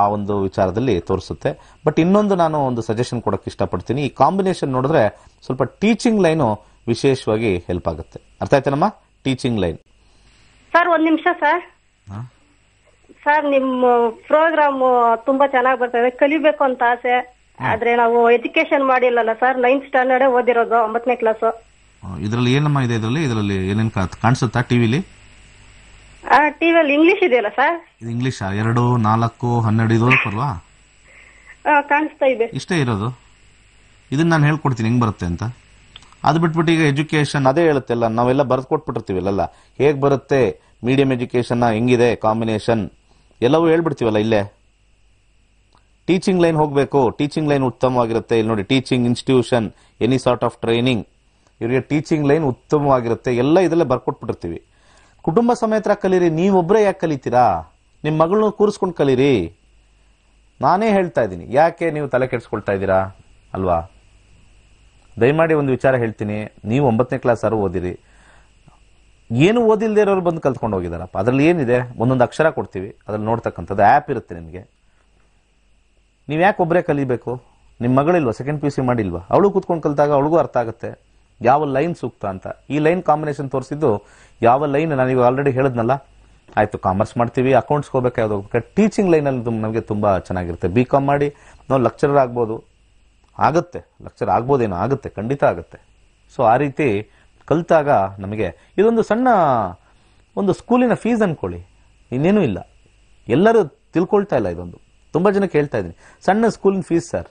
ಆ ಒಂದು ವಿಚಾರದಲ್ಲಿ ತೋರಿಸುತ್ತೆ ಬಟ್ ಇನ್ನೊಂದು ನಾನು ಒಂದು ಸಜೆಷನ್ ಕೊಡೋಕ್ಕೆ ಇಷ್ಟಪಡ್ತೀನಿ ಈ ಕಾಂಬಿನೇಷನ್ ನೋಡಿದ್ರೆ ಸ್ವಲ್ಪ ಟೀಚಿಂಗ್ ಲೈನು ವಿಶೇಷವಾಗಿ ಹೆಲ್ಪ್ ಆಗುತ್ತೆ ಅರ್ಥ ಆಯ್ತೇನಮ್ಮ ಟೀಚಿಂಗ್ ಲೈನ್ ಸರ್ ಒಂದ್ ನಿಮಿಷ ಸರ್ ಸರ್ ನಿಮ್ಮ ಪ್ರೋಗ್ರಾಮ್ ತುಂಬಾ ಚೆನ್ನಾಗಿ ಬರ್ತದೆ ಕಲಿಬೇಕು ಅಂತ ಆಸೆ ಆದ್ರೆ ನಾವು ಎಜುಕೇಶನ್ ಮಾಡಿಲ್ಲಲ್ಲ ಸರ್ ನೈನ್ತ್ ಸ್ಟ್ಯಾಂಡರ್ಡ್ ಓದಿರೋದು ಒಂಬತ್ತನೇ ಕ್ಲಾಸ್ ಇದರಲ್ಲಿ ಏನಮ್ಮ ಇದೆ ಇದರಲ್ಲಿ ಇದರಲ್ಲಿ ಏನೇನ್ ಕಾ- ಕಾಣಿಸುತ್ತಾ ಟಿವಿಲಿ ಟಿವಿಯಲ್ಲಿ ಇಂಗ್ಲಿಷ್ ಇದೆಯಲ್ಲ ಸರ್ ಇದು ಇಂಗ್ಲಿಷಾ ಎರಡು ನಾಲ್ಕು ಹನ್ನೆರಡು ಇದು ಬರಲ್ವಾ ಆ, ಕಾಣಿಸ್ತಾ ಇದೆ ಇಷ್ಟೇ ಇರೋದು ಇದನ್ನ ನಾನು ಹೇಳ್ಕೊಡ್ತೀನಿ ಹೆಂಗ್ ಬರುತ್ತೆ ಅಂತ ಅದು ಬಿಟ್ಬಿಟ್ಟು ಈಗ ಎಜುಕೇಶನ್ ಅದೇ ಹೇಳುತ್ತೆಲ್ಲ ನಾವೆಲ್ಲ ಬರೆದು ಕೊಟ್ಬಿಟ್ಟಿರ್ತೀವಲ್ಲ ಹೇಗೆ ಬರುತ್ತೆ ಮೀಡಿಯಂ ಎಜುಕೇಶನ್ ಹೆಂಗಿದೆ ಕಾಂಬಿನೇಷನ್ ಎಲ್ಲವೂ ಹೇಳ್ಬಿಡ್ತೀವಲ್ಲ ಇಲ್ಲೇ ಟೀಚಿಂಗ್ ಲೈನ್ ಹೋಗಬೇಕು ಟೀಚಿಂಗ್ ಲೈನ್ ಉತ್ತಮವಾಗಿರುತ್ತೆ ಇಲ್ಲಿ ನೋಡಿ teaching institution any sort of training ಇವರಿಗೆ ಟೀಚಿಂಗ್ ಲೈನ್ ಉತ್ತಮವಾಗಿರುತ್ತೆ ಎಲ್ಲ ಇದೆಲ್ಲ ಬರ್ಕೊಟ್ಬಿಟ್ಟಿರ್ತೀವಿ ಕುಟುಂಬ ಸಮೇತರ ಕಲೀರಿ ನೀವೊಬ್ಬರೇ ಯಾಕೆ ಕಲಿತೀರಾ ನಿಮ್ಮ ಮಗಳನ್ನ ಕೂರಿಸ್ಕೊಂಡು ಕಲೀರಿ ನಾನೇ ಹೇಳ್ತಾ ಇದ್ದೀನಿ ಯಾಕೆ ನೀವು ತಲೆ ಕೆಡಿಸ್ಕೊಳ್ತಾ ಇದ್ದೀರಾ ಅಲ್ವಾ ದಯಮಾಡಿ ಒಂದು ವಿಚಾರ ಹೇಳ್ತೀನಿ ನೀವು ಒಂಬತ್ತನೇ ಕ್ಲಾಸ್ ಆರು ಓದಿರಿ ಏನು ಓದಿಲ್ಲದೆ ಇರೋರು ಬಂದು ಕಲ್ತ್ಕೊಂಡು ಹೋಗಿದಾರಪ್ಪ ಅದರಲ್ಲಿ ಏನಿದೆ ಒಂದೊಂದು ಅಕ್ಷರ ಕೊಡ್ತೀವಿ ಅದ್ರಲ್ಲಿ ನೋಡ್ತಕ್ಕಂಥದ್ದು ಆ್ಯಪ್ ಇರುತ್ತೆ ನಿಮಗೆ ನೀವು ಯಾಕೆ ಒಬ್ಬರೇ ಕಲಿಬೇಕು ನಿಮ್ಮ ಮಗಳಿಲ್ವಾ ಸೆಕೆಂಡ್ ಪಿ ಯು ಸಿ ಮಾಡಿಲ್ವಾ ಅವಳು ಕೂತ್ಕೊಂಡು ಕಲಿತಾಗ ಅವಳಿಗೂ ಅರ್ಥ ಆಗುತ್ತೆ ಯಾವ ಲೈನ್ ಸೂಕ್ತ ಅಂತ ಈ ಲೈನ್ ಕಾಂಬಿನೇಷನ್ ತೋರಿಸಿದ್ದು ಯಾವ ಲೈನ್ ನಾನೀಗ ಆಲ್ರೆಡಿ ಹೇಳಿದ್ನಲ್ಲ ಆಯಿತು ಕಾಮರ್ಸ್ ಮಾಡ್ತೀವಿ ಅಕೌಂಟ್ಸ್ ಹೋಗ್ಬೇಕು ಯಾವುದು ಟೀಚಿಂಗ್ ಲೈನಲ್ಲಿ ನಮಗೆ ತುಂಬ ಚೆನ್ನಾಗಿರುತ್ತೆ ಬಿ ಕಾಮ್ ಮಾಡಿ ನಾವು ಲೆಕ್ಚರರ್ ಆಗ್ಬೋದು ಆಗುತ್ತೆ ಲೆಕ್ಚರ್ ಆಗ್ಬೋದೇನೋ ಆಗುತ್ತೆ ಖಂಡಿತ ಆಗುತ್ತೆ ಸೊ ಆ ರೀತಿ ಕಲಿತಾಗ ನಮಗೆ ಇದೊಂದು ಸಣ್ಣ ಒಂದು ಸ್ಕೂಲಿನ ಫೀಸ್ ಅಂದ್ಕೊಳ್ಳಿ ಇನ್ನೇನೂ ಇಲ್ಲ ಎಲ್ಲರೂ ತಿಳ್ಕೊಳ್ತಾ ಇಲ್ಲ ಇದೊಂದು ತುಂಬ ಜನ ಕೇಳ್ತಾ ಇದ್ದೀನಿ ಸಣ್ಣ ಸ್ಕೂಲಿನ ಫೀಸ್ ಸರ್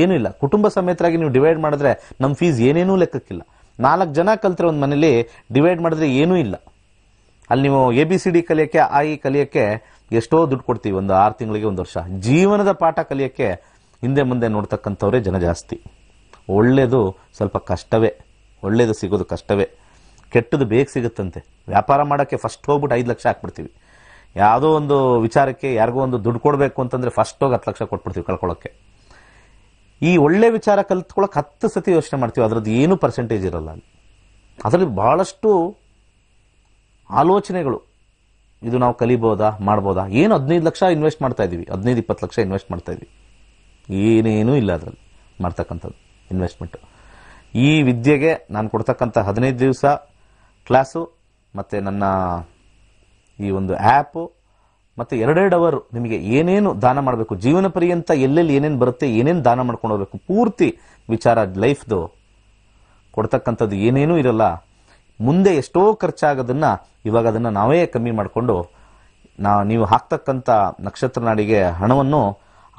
ಏನೂ ಇಲ್ಲ ಕುಟುಂಬ ಸಮೇತರಾಗಿ ನೀವು ಡಿವೈಡ್ ಮಾಡಿದ್ರೆ ನಮ್ಮ ಫೀಸ್ ಏನೇನೂ ಲೆಕ್ಕಕ್ಕಿಲ್ಲ ನಾಲ್ಕು ಜನ ಕಲ್ತಿರೋ ಒಂದು ಮನೇಲಿ ಡಿವೈಡ್ ಮಾಡಿದ್ರೆ ಏನೂ ಇಲ್ಲ ಅಲ್ಲಿ ನೀವು ಎ ಬಿ ಸಿ ಡಿ ಕಲಿಯೋಕ್ಕೆ ಆ ಇ ಕಲಿಯೋಕ್ಕೆ ಎಷ್ಟೋ ದುಡ್ಡು ಕೊಡ್ತೀವಿ ಒಂದು ಆರು ತಿಂಗಳಿಗೆ ಒಂದು ವರ್ಷ ಜೀವನದ ಪಾಠ ಕಲಿಯೋಕ್ಕೆ ಹಿಂದೆ ಮುಂದೆ ನೋಡ್ತಕ್ಕಂಥವ್ರೆ ಜನ ಜಾಸ್ತಿ ಒಳ್ಳೆಯದು ಸ್ವಲ್ಪ ಕಷ್ಟವೇ ಒಳ್ಳೆಯದು ಸಿಗೋದು ಕಷ್ಟವೇ ಕೆಟ್ಟದ್ದು ಬೇಗ ಸಿಗುತ್ತಂತೆ ವ್ಯಾಪಾರ ಮಾಡೋಕ್ಕೆ ಫಸ್ಟ್ ಹೋಗ್ಬಿಟ್ಟು ಐದು ಲಕ್ಷ ಹಾಕ್ಬಿಡ್ತೀವಿ ಯಾವುದೋ ಒಂದು ವಿಚಾರಕ್ಕೆ ಯಾರಿಗೂ ಒಂದು ದುಡ್ಡು ಕೊಡಬೇಕು ಅಂತಂದ್ರೆ ಫಸ್ಟ್ ಹೋಗಿ ಹತ್ತು ಲಕ್ಷ ಕೊಟ್ಬಿಡ್ತೀವಿ ಕಳ್ಕೊಳ್ಳೋಕ್ಕೆ ಈ ಒಳ್ಳೆ ವಿಚಾರ ಕಲ್ತ್ಕೊಳ್ಳೋಕೆ ಹತ್ತು ಸತಿ ಯೋಚನೆ ಮಾಡ್ತೀವಿ ಅದರದ್ದು ಏನೂ ಪರ್ಸೆಂಟೇಜ್ ಇರಲ್ಲ ಅಲ್ಲಿ ಅದರಲ್ಲಿ ಬಹಳಷ್ಟು ಆಲೋಚನೆಗಳು ಇದು ನಾವು ಕಲಿಬೋದಾ ಮಾಡ್ಬೋದಾ ಏನು ಹದಿನೈದು ಲಕ್ಷ ಇನ್ವೆಸ್ಟ್ ಮಾಡ್ತಾ ಇದ್ದೀವಿ ಹದಿನೈದು ಇಪ್ಪತ್ತು ಲಕ್ಷ ಇನ್ವೆಸ್ಟ್ ಮಾಡ್ತಾ ಇದ್ವಿ ಏನೇನೂ ಇಲ್ಲ ಅದರಲ್ಲಿ ಮಾಡ್ತಕ್ಕಂಥದ್ದು ಇನ್ವೆಸ್ಟ್ಮೆಂಟ್ ಈ ವಿದ್ಯೆಗೆ ನಾನು ಕೊಡ್ತಕ್ಕಂಥ ಹದಿನೈದು ದಿವಸ ಕ್ಲಾಸು ಮತ್ತು ನನ್ನ ಈ ಒಂದು ಆ್ಯಪು ಮತ್ತು ಎರಡೆರಡು ಅವರು ನಿಮಗೆ ಏನೇನು ದಾನ ಮಾಡಬೇಕು ಜೀವನ ಪರ್ಯಂತ ಎಲ್ಲೆಲ್ಲಿ ಏನೇನು ಬರುತ್ತೆ ಏನೇನು ದಾನ ಮಾಡ್ಕೊಂಡು ಹೋಗ್ಬೇಕು ಪೂರ್ತಿ ವಿಚಾರ ಲೈಫ್ದು ಕೊಡ್ತಕ್ಕಂಥದ್ದು ಏನೇನೂ ಇರಲ್ಲ ಮುಂದೆ ಎಷ್ಟೋ ಖರ್ಚಾಗೋದನ್ನ ಇವಾಗ ಅದನ್ನು ನಾವೇ ಕಮ್ಮಿ ಮಾಡಿಕೊಂಡು ನಾ ನೀವು ಹಾಕ್ತಕ್ಕಂಥ ನಕ್ಷತ್ರ ನಾಡಿಗೆ ಹಣವನ್ನು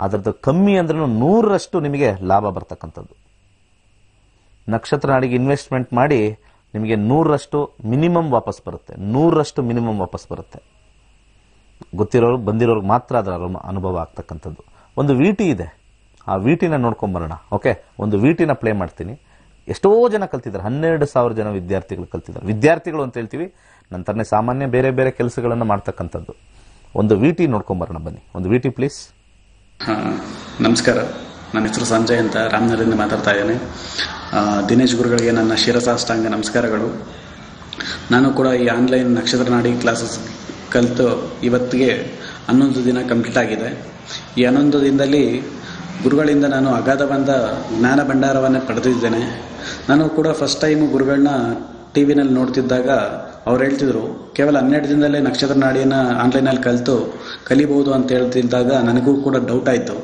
ಅದರದ್ದು ಕಮ್ಮಿ ಅಂದ್ರೆ ನೂರರಷ್ಟು ನಿಮಗೆ ಲಾಭ ಬರ್ತಕ್ಕಂಥದ್ದು ನಕ್ಷತ್ರ ನಾಡಿಗೆ ಇನ್ವೆಸ್ಟ್ಮೆಂಟ್ ಮಾಡಿ ನಿಮಗೆ ನೂರಷ್ಟು ಮಿನಿಮಮ್ ವಾಪಸ್ ಬರುತ್ತೆ ನೂರಷ್ಟು ಮಿನಿಮಮ್ ವಾಪಸ್ ಬರುತ್ತೆ ಗೊತ್ತಿರೋರು ಬಂದಿರೋರ್ಗೆ ಮಾತ್ರ ಅದರ ಅನುಭವ ಆಗ್ತಕ್ಕಂಥದ್ದು ಒಂದು ವಿಟಿ ಇದೆ ಆ ವಿಟಿನ ನೋಡ್ಕೊಂಬರೋಣ ಓಕೆ ಒಂದು ವಿಟಿನ ಪ್ಲೇ ಮಾಡ್ತೀನಿ ಎಷ್ಟೋ ಜನ ಕಲ್ತಿದ್ದಾರೆ ಹನ್ನೆರಡು ಸಾವಿರ ಜನ ವಿದ್ಯಾರ್ಥಿಗಳು ಕಲ್ತಿದ್ದಾರೆ ವಿದ್ಯಾರ್ಥಿಗಳು ಅಂತ ಹೇಳ್ತೀವಿ ನಂತರನೇ ಸಾಮಾನ್ಯ ಬೇರೆ ಬೇರೆ ಕೆಲಸಗಳನ್ನು ಮಾಡ್ತಕ್ಕಂಥದ್ದು ಒಂದು ವಿಟಿ ನೋಡ್ಕೊಂಬರೋಣ ಬನ್ನಿ ಒಂದು ವಿಟಿ ಪ್ಲೀಸ್ ನಮಸ್ಕಾರ ನನ್ನ ಹೆಸರು ಸಂಜಯ್ ಅಂತ ರಾಮನಗರದಿಂದ ಮಾತಾಡ್ತಾ ಇದ್ದೇನೆ ದಿನೇಶ್ ಗುರುಗಳಿಗೆ ನನ್ನ ಶಿರಸಾಷ್ಟಾಂಗ ನಮಸ್ಕಾರಗಳು ನಾನು ಕೂಡ ಈ ಆನ್ಲೈನ್ ನಕ್ಷತ್ರ ನಾಡಿ ಕ್ಲಾಸಸ್ ಕಲಿತು ಇವತ್ತಿಗೆ ಹನ್ನೊಂದು ದಿನ ಕಂಪ್ಲೀಟ್ ಆಗಿದೆ ಈ ಹನ್ನೊಂದು ದಿನದಲ್ಲಿ ಗುರುಗಳಿಂದ ನಾನು ಅಗಾಧವಾದ ಜ್ಞಾನ ಭಂಡಾರವನ್ನೇ ಪಡೆದಿದ್ದೇನೆ ನಾನು ಕೂಡ ಫಸ್ಟ್ ಟೈಮು ಗುರುಗಳನ್ನ ಟಿ ವಿನಲ್ಲಿ ನೋಡ್ತಿದ್ದಾಗ ಅವ್ರು ಹೇಳ್ತಿದ್ರು ಕೇವಲ ಹನ್ನೆರಡು ದಿನದಲ್ಲೇ ನಕ್ಷತ್ರ ನಾಡಿಯನ್ನು ಆನ್ಲೈನಲ್ಲಿ ಕಲಿತು ಕಲಿಬಹುದು ಅಂತ ಹೇಳ್ತಿದ್ದಾಗ ನನಗೂ ಕೂಡ ಡೌಟ್ ಆಯಿತು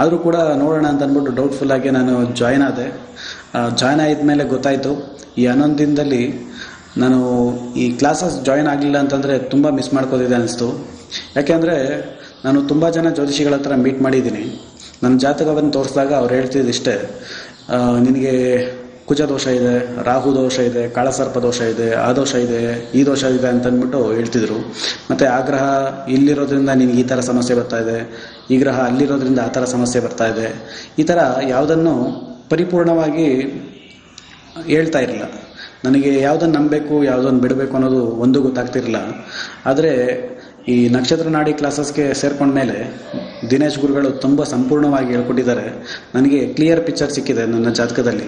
ಆದರೂ ಕೂಡ ನೋಡೋಣ ಅಂತ ಅಂದ್ಬಿಟ್ಟು ಡೌಟ್ಫುಲ್ ಆಗಿ ನಾನು ಜಾಯ್ನ್ ಆದೆ ಜಾಯ್ನ್ ಆಗಿದ ಗೊತ್ತಾಯಿತು ಈ ಹನ್ನೊಂದು ದಿನದಲ್ಲಿ ನಾನು ಈ ಕ್ಲಾಸಸ್ ಜಾಯ್ನ್ ಆಗಲಿಲ್ಲ ಅಂತಂದರೆ ತುಂಬ ಮಿಸ್ ಮಾಡ್ಕೋದಿದೆ ಅನ್ನಿಸ್ತು ಯಾಕೆಂದರೆ ನಾನು ತುಂಬ ಜನ ಜ್ಯೋತಿಷಿಗಳ ಹತ್ರ ಮೀಟ್ ಮಾಡಿದ್ದೀನಿ ನನ್ನ ಜಾತಕವನ್ನು ತೋರಿಸಿದಾಗ ಅವ್ರು ಹೇಳ್ತಿದ್ದು ಇಷ್ಟೇ ನಿನಗೆ ಕುಜ ದೋಷ ಇದೆ ರಾಹು ದೋಷ ಇದೆ ಕಾಳಸರ್ಪ ದೋಷ ಇದೆ ಆ ದೋಷ ಇದೆ ಈ ದೋಷ ಇದೆ ಅಂತಂದ್ಬಿಟ್ಟು ಹೇಳ್ತಿದ್ರು ಮತ್ತು ಆಗ್ರಹ ಇಲ್ಲಿರೋದ್ರಿಂದ ನಿನಗೆ ಈ ಥರ ಸಮಸ್ಯೆ ಬರ್ತಾ ಇದೆ ಈ ಗ್ರಹ ಅಲ್ಲಿರೋದ್ರಿಂದ ಆ ಥರ ಸಮಸ್ಯೆ ಬರ್ತಾ ಇದೆ ಈ ಥರ ಯಾವುದನ್ನು ಪರಿಪೂರ್ಣವಾಗಿ ಹೇಳ್ತಾ ಇರಲಿಲ್ಲ ನನಗೆ ಯಾವುದನ್ನು ನಂಬಬೇಕು ಯಾವುದನ್ನು ಬಿಡಬೇಕು ಅನ್ನೋದು ಒಂದು ಗೊತ್ತಾಗ್ತಿರಲಿಲ್ಲ ಆದರೆ ಈ ನಕ್ಷತ್ರ ನಾಡಿ ಕ್ಲಾಸಸ್ಗೆ ಸೇರ್ಕೊಂಡ ಮೇಲೆ ದಿನೇಶ್ ಗುರುಗಳು ತುಂಬ ಸಂಪೂರ್ಣವಾಗಿ ಹೇಳ್ಕೊಟ್ಟಿದ್ದಾರೆ ನನಗೆ ಕ್ಲಿಯರ್ ಪಿಕ್ಚರ್ ಸಿಕ್ಕಿದೆ ನನ್ನ ಜಾತಕದಲ್ಲಿ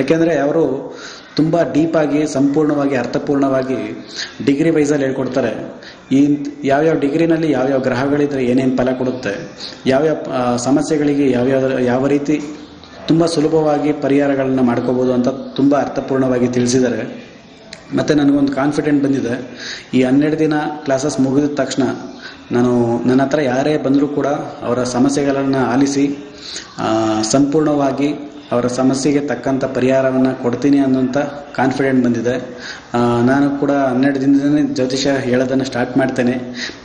ಯಾಕೆಂದರೆ ಅವರು ತುಂಬ ಡೀಪಾಗಿ ಸಂಪೂರ್ಣವಾಗಿ ಅರ್ಥಪೂರ್ಣವಾಗಿ ಡಿಗ್ರಿ ವೈಸಲ್ಲಿ ಹೇಳ್ಕೊಡ್ತಾರೆ ಈ ಯಾವ್ಯಾವ ಡಿಗ್ರಿನಲ್ಲಿ ಯಾವ್ಯಾವ ಗ್ರಹಗಳಿದ್ರೆ ಏನೇನು ಫಲ ಕೊಡುತ್ತೆ ಯಾವ್ಯಾವ ಸಮಸ್ಯೆಗಳಿಗೆ ಯಾವ್ಯಾವ ಯಾವ ರೀತಿ ತುಂಬ ಸುಲಭವಾಗಿ ಪರಿಹಾರಗಳನ್ನು ಮಾಡ್ಕೋಬೋದು ಅಂತ ತುಂಬ ಅರ್ಥಪೂರ್ಣವಾಗಿ ತಿಳಿಸಿದ್ದಾರೆ ಮತ್ತು ನನಗೊಂದು ಕಾನ್ಫಿಡೆಂಟ್ ಬಂದಿದೆ ಈ ಹನ್ನೆರಡು ದಿನ ಕ್ಲಾಸಸ್ ಮುಗಿದ ತಕ್ಷಣ ನಾನು ನನ್ನ ಹತ್ರ ಯಾರೇ ಬಂದರೂ ಕೂಡ ಅವರ ಸಮಸ್ಯೆಗಳನ್ನು ಆಲಿಸಿ ಸಂಪೂರ್ಣವಾಗಿ ಅವರ ಸಮಸ್ಯೆಗೆ ತಕ್ಕಂಥ ಪರಿಹಾರವನ್ನು ಕೊಡ್ತೀನಿ ಅನ್ನೋಂಥ ಕಾನ್ಫಿಡೆಂಟ್ ಬಂದಿದೆ ನಾನು ಕೂಡ ಹನ್ನೆರಡು ದಿನದಿಂದ ಜ್ಯೋತಿಷ ಹೇಳೋದನ್ನು ಸ್ಟಾರ್ಟ್ ಮಾಡ್ತೇನೆ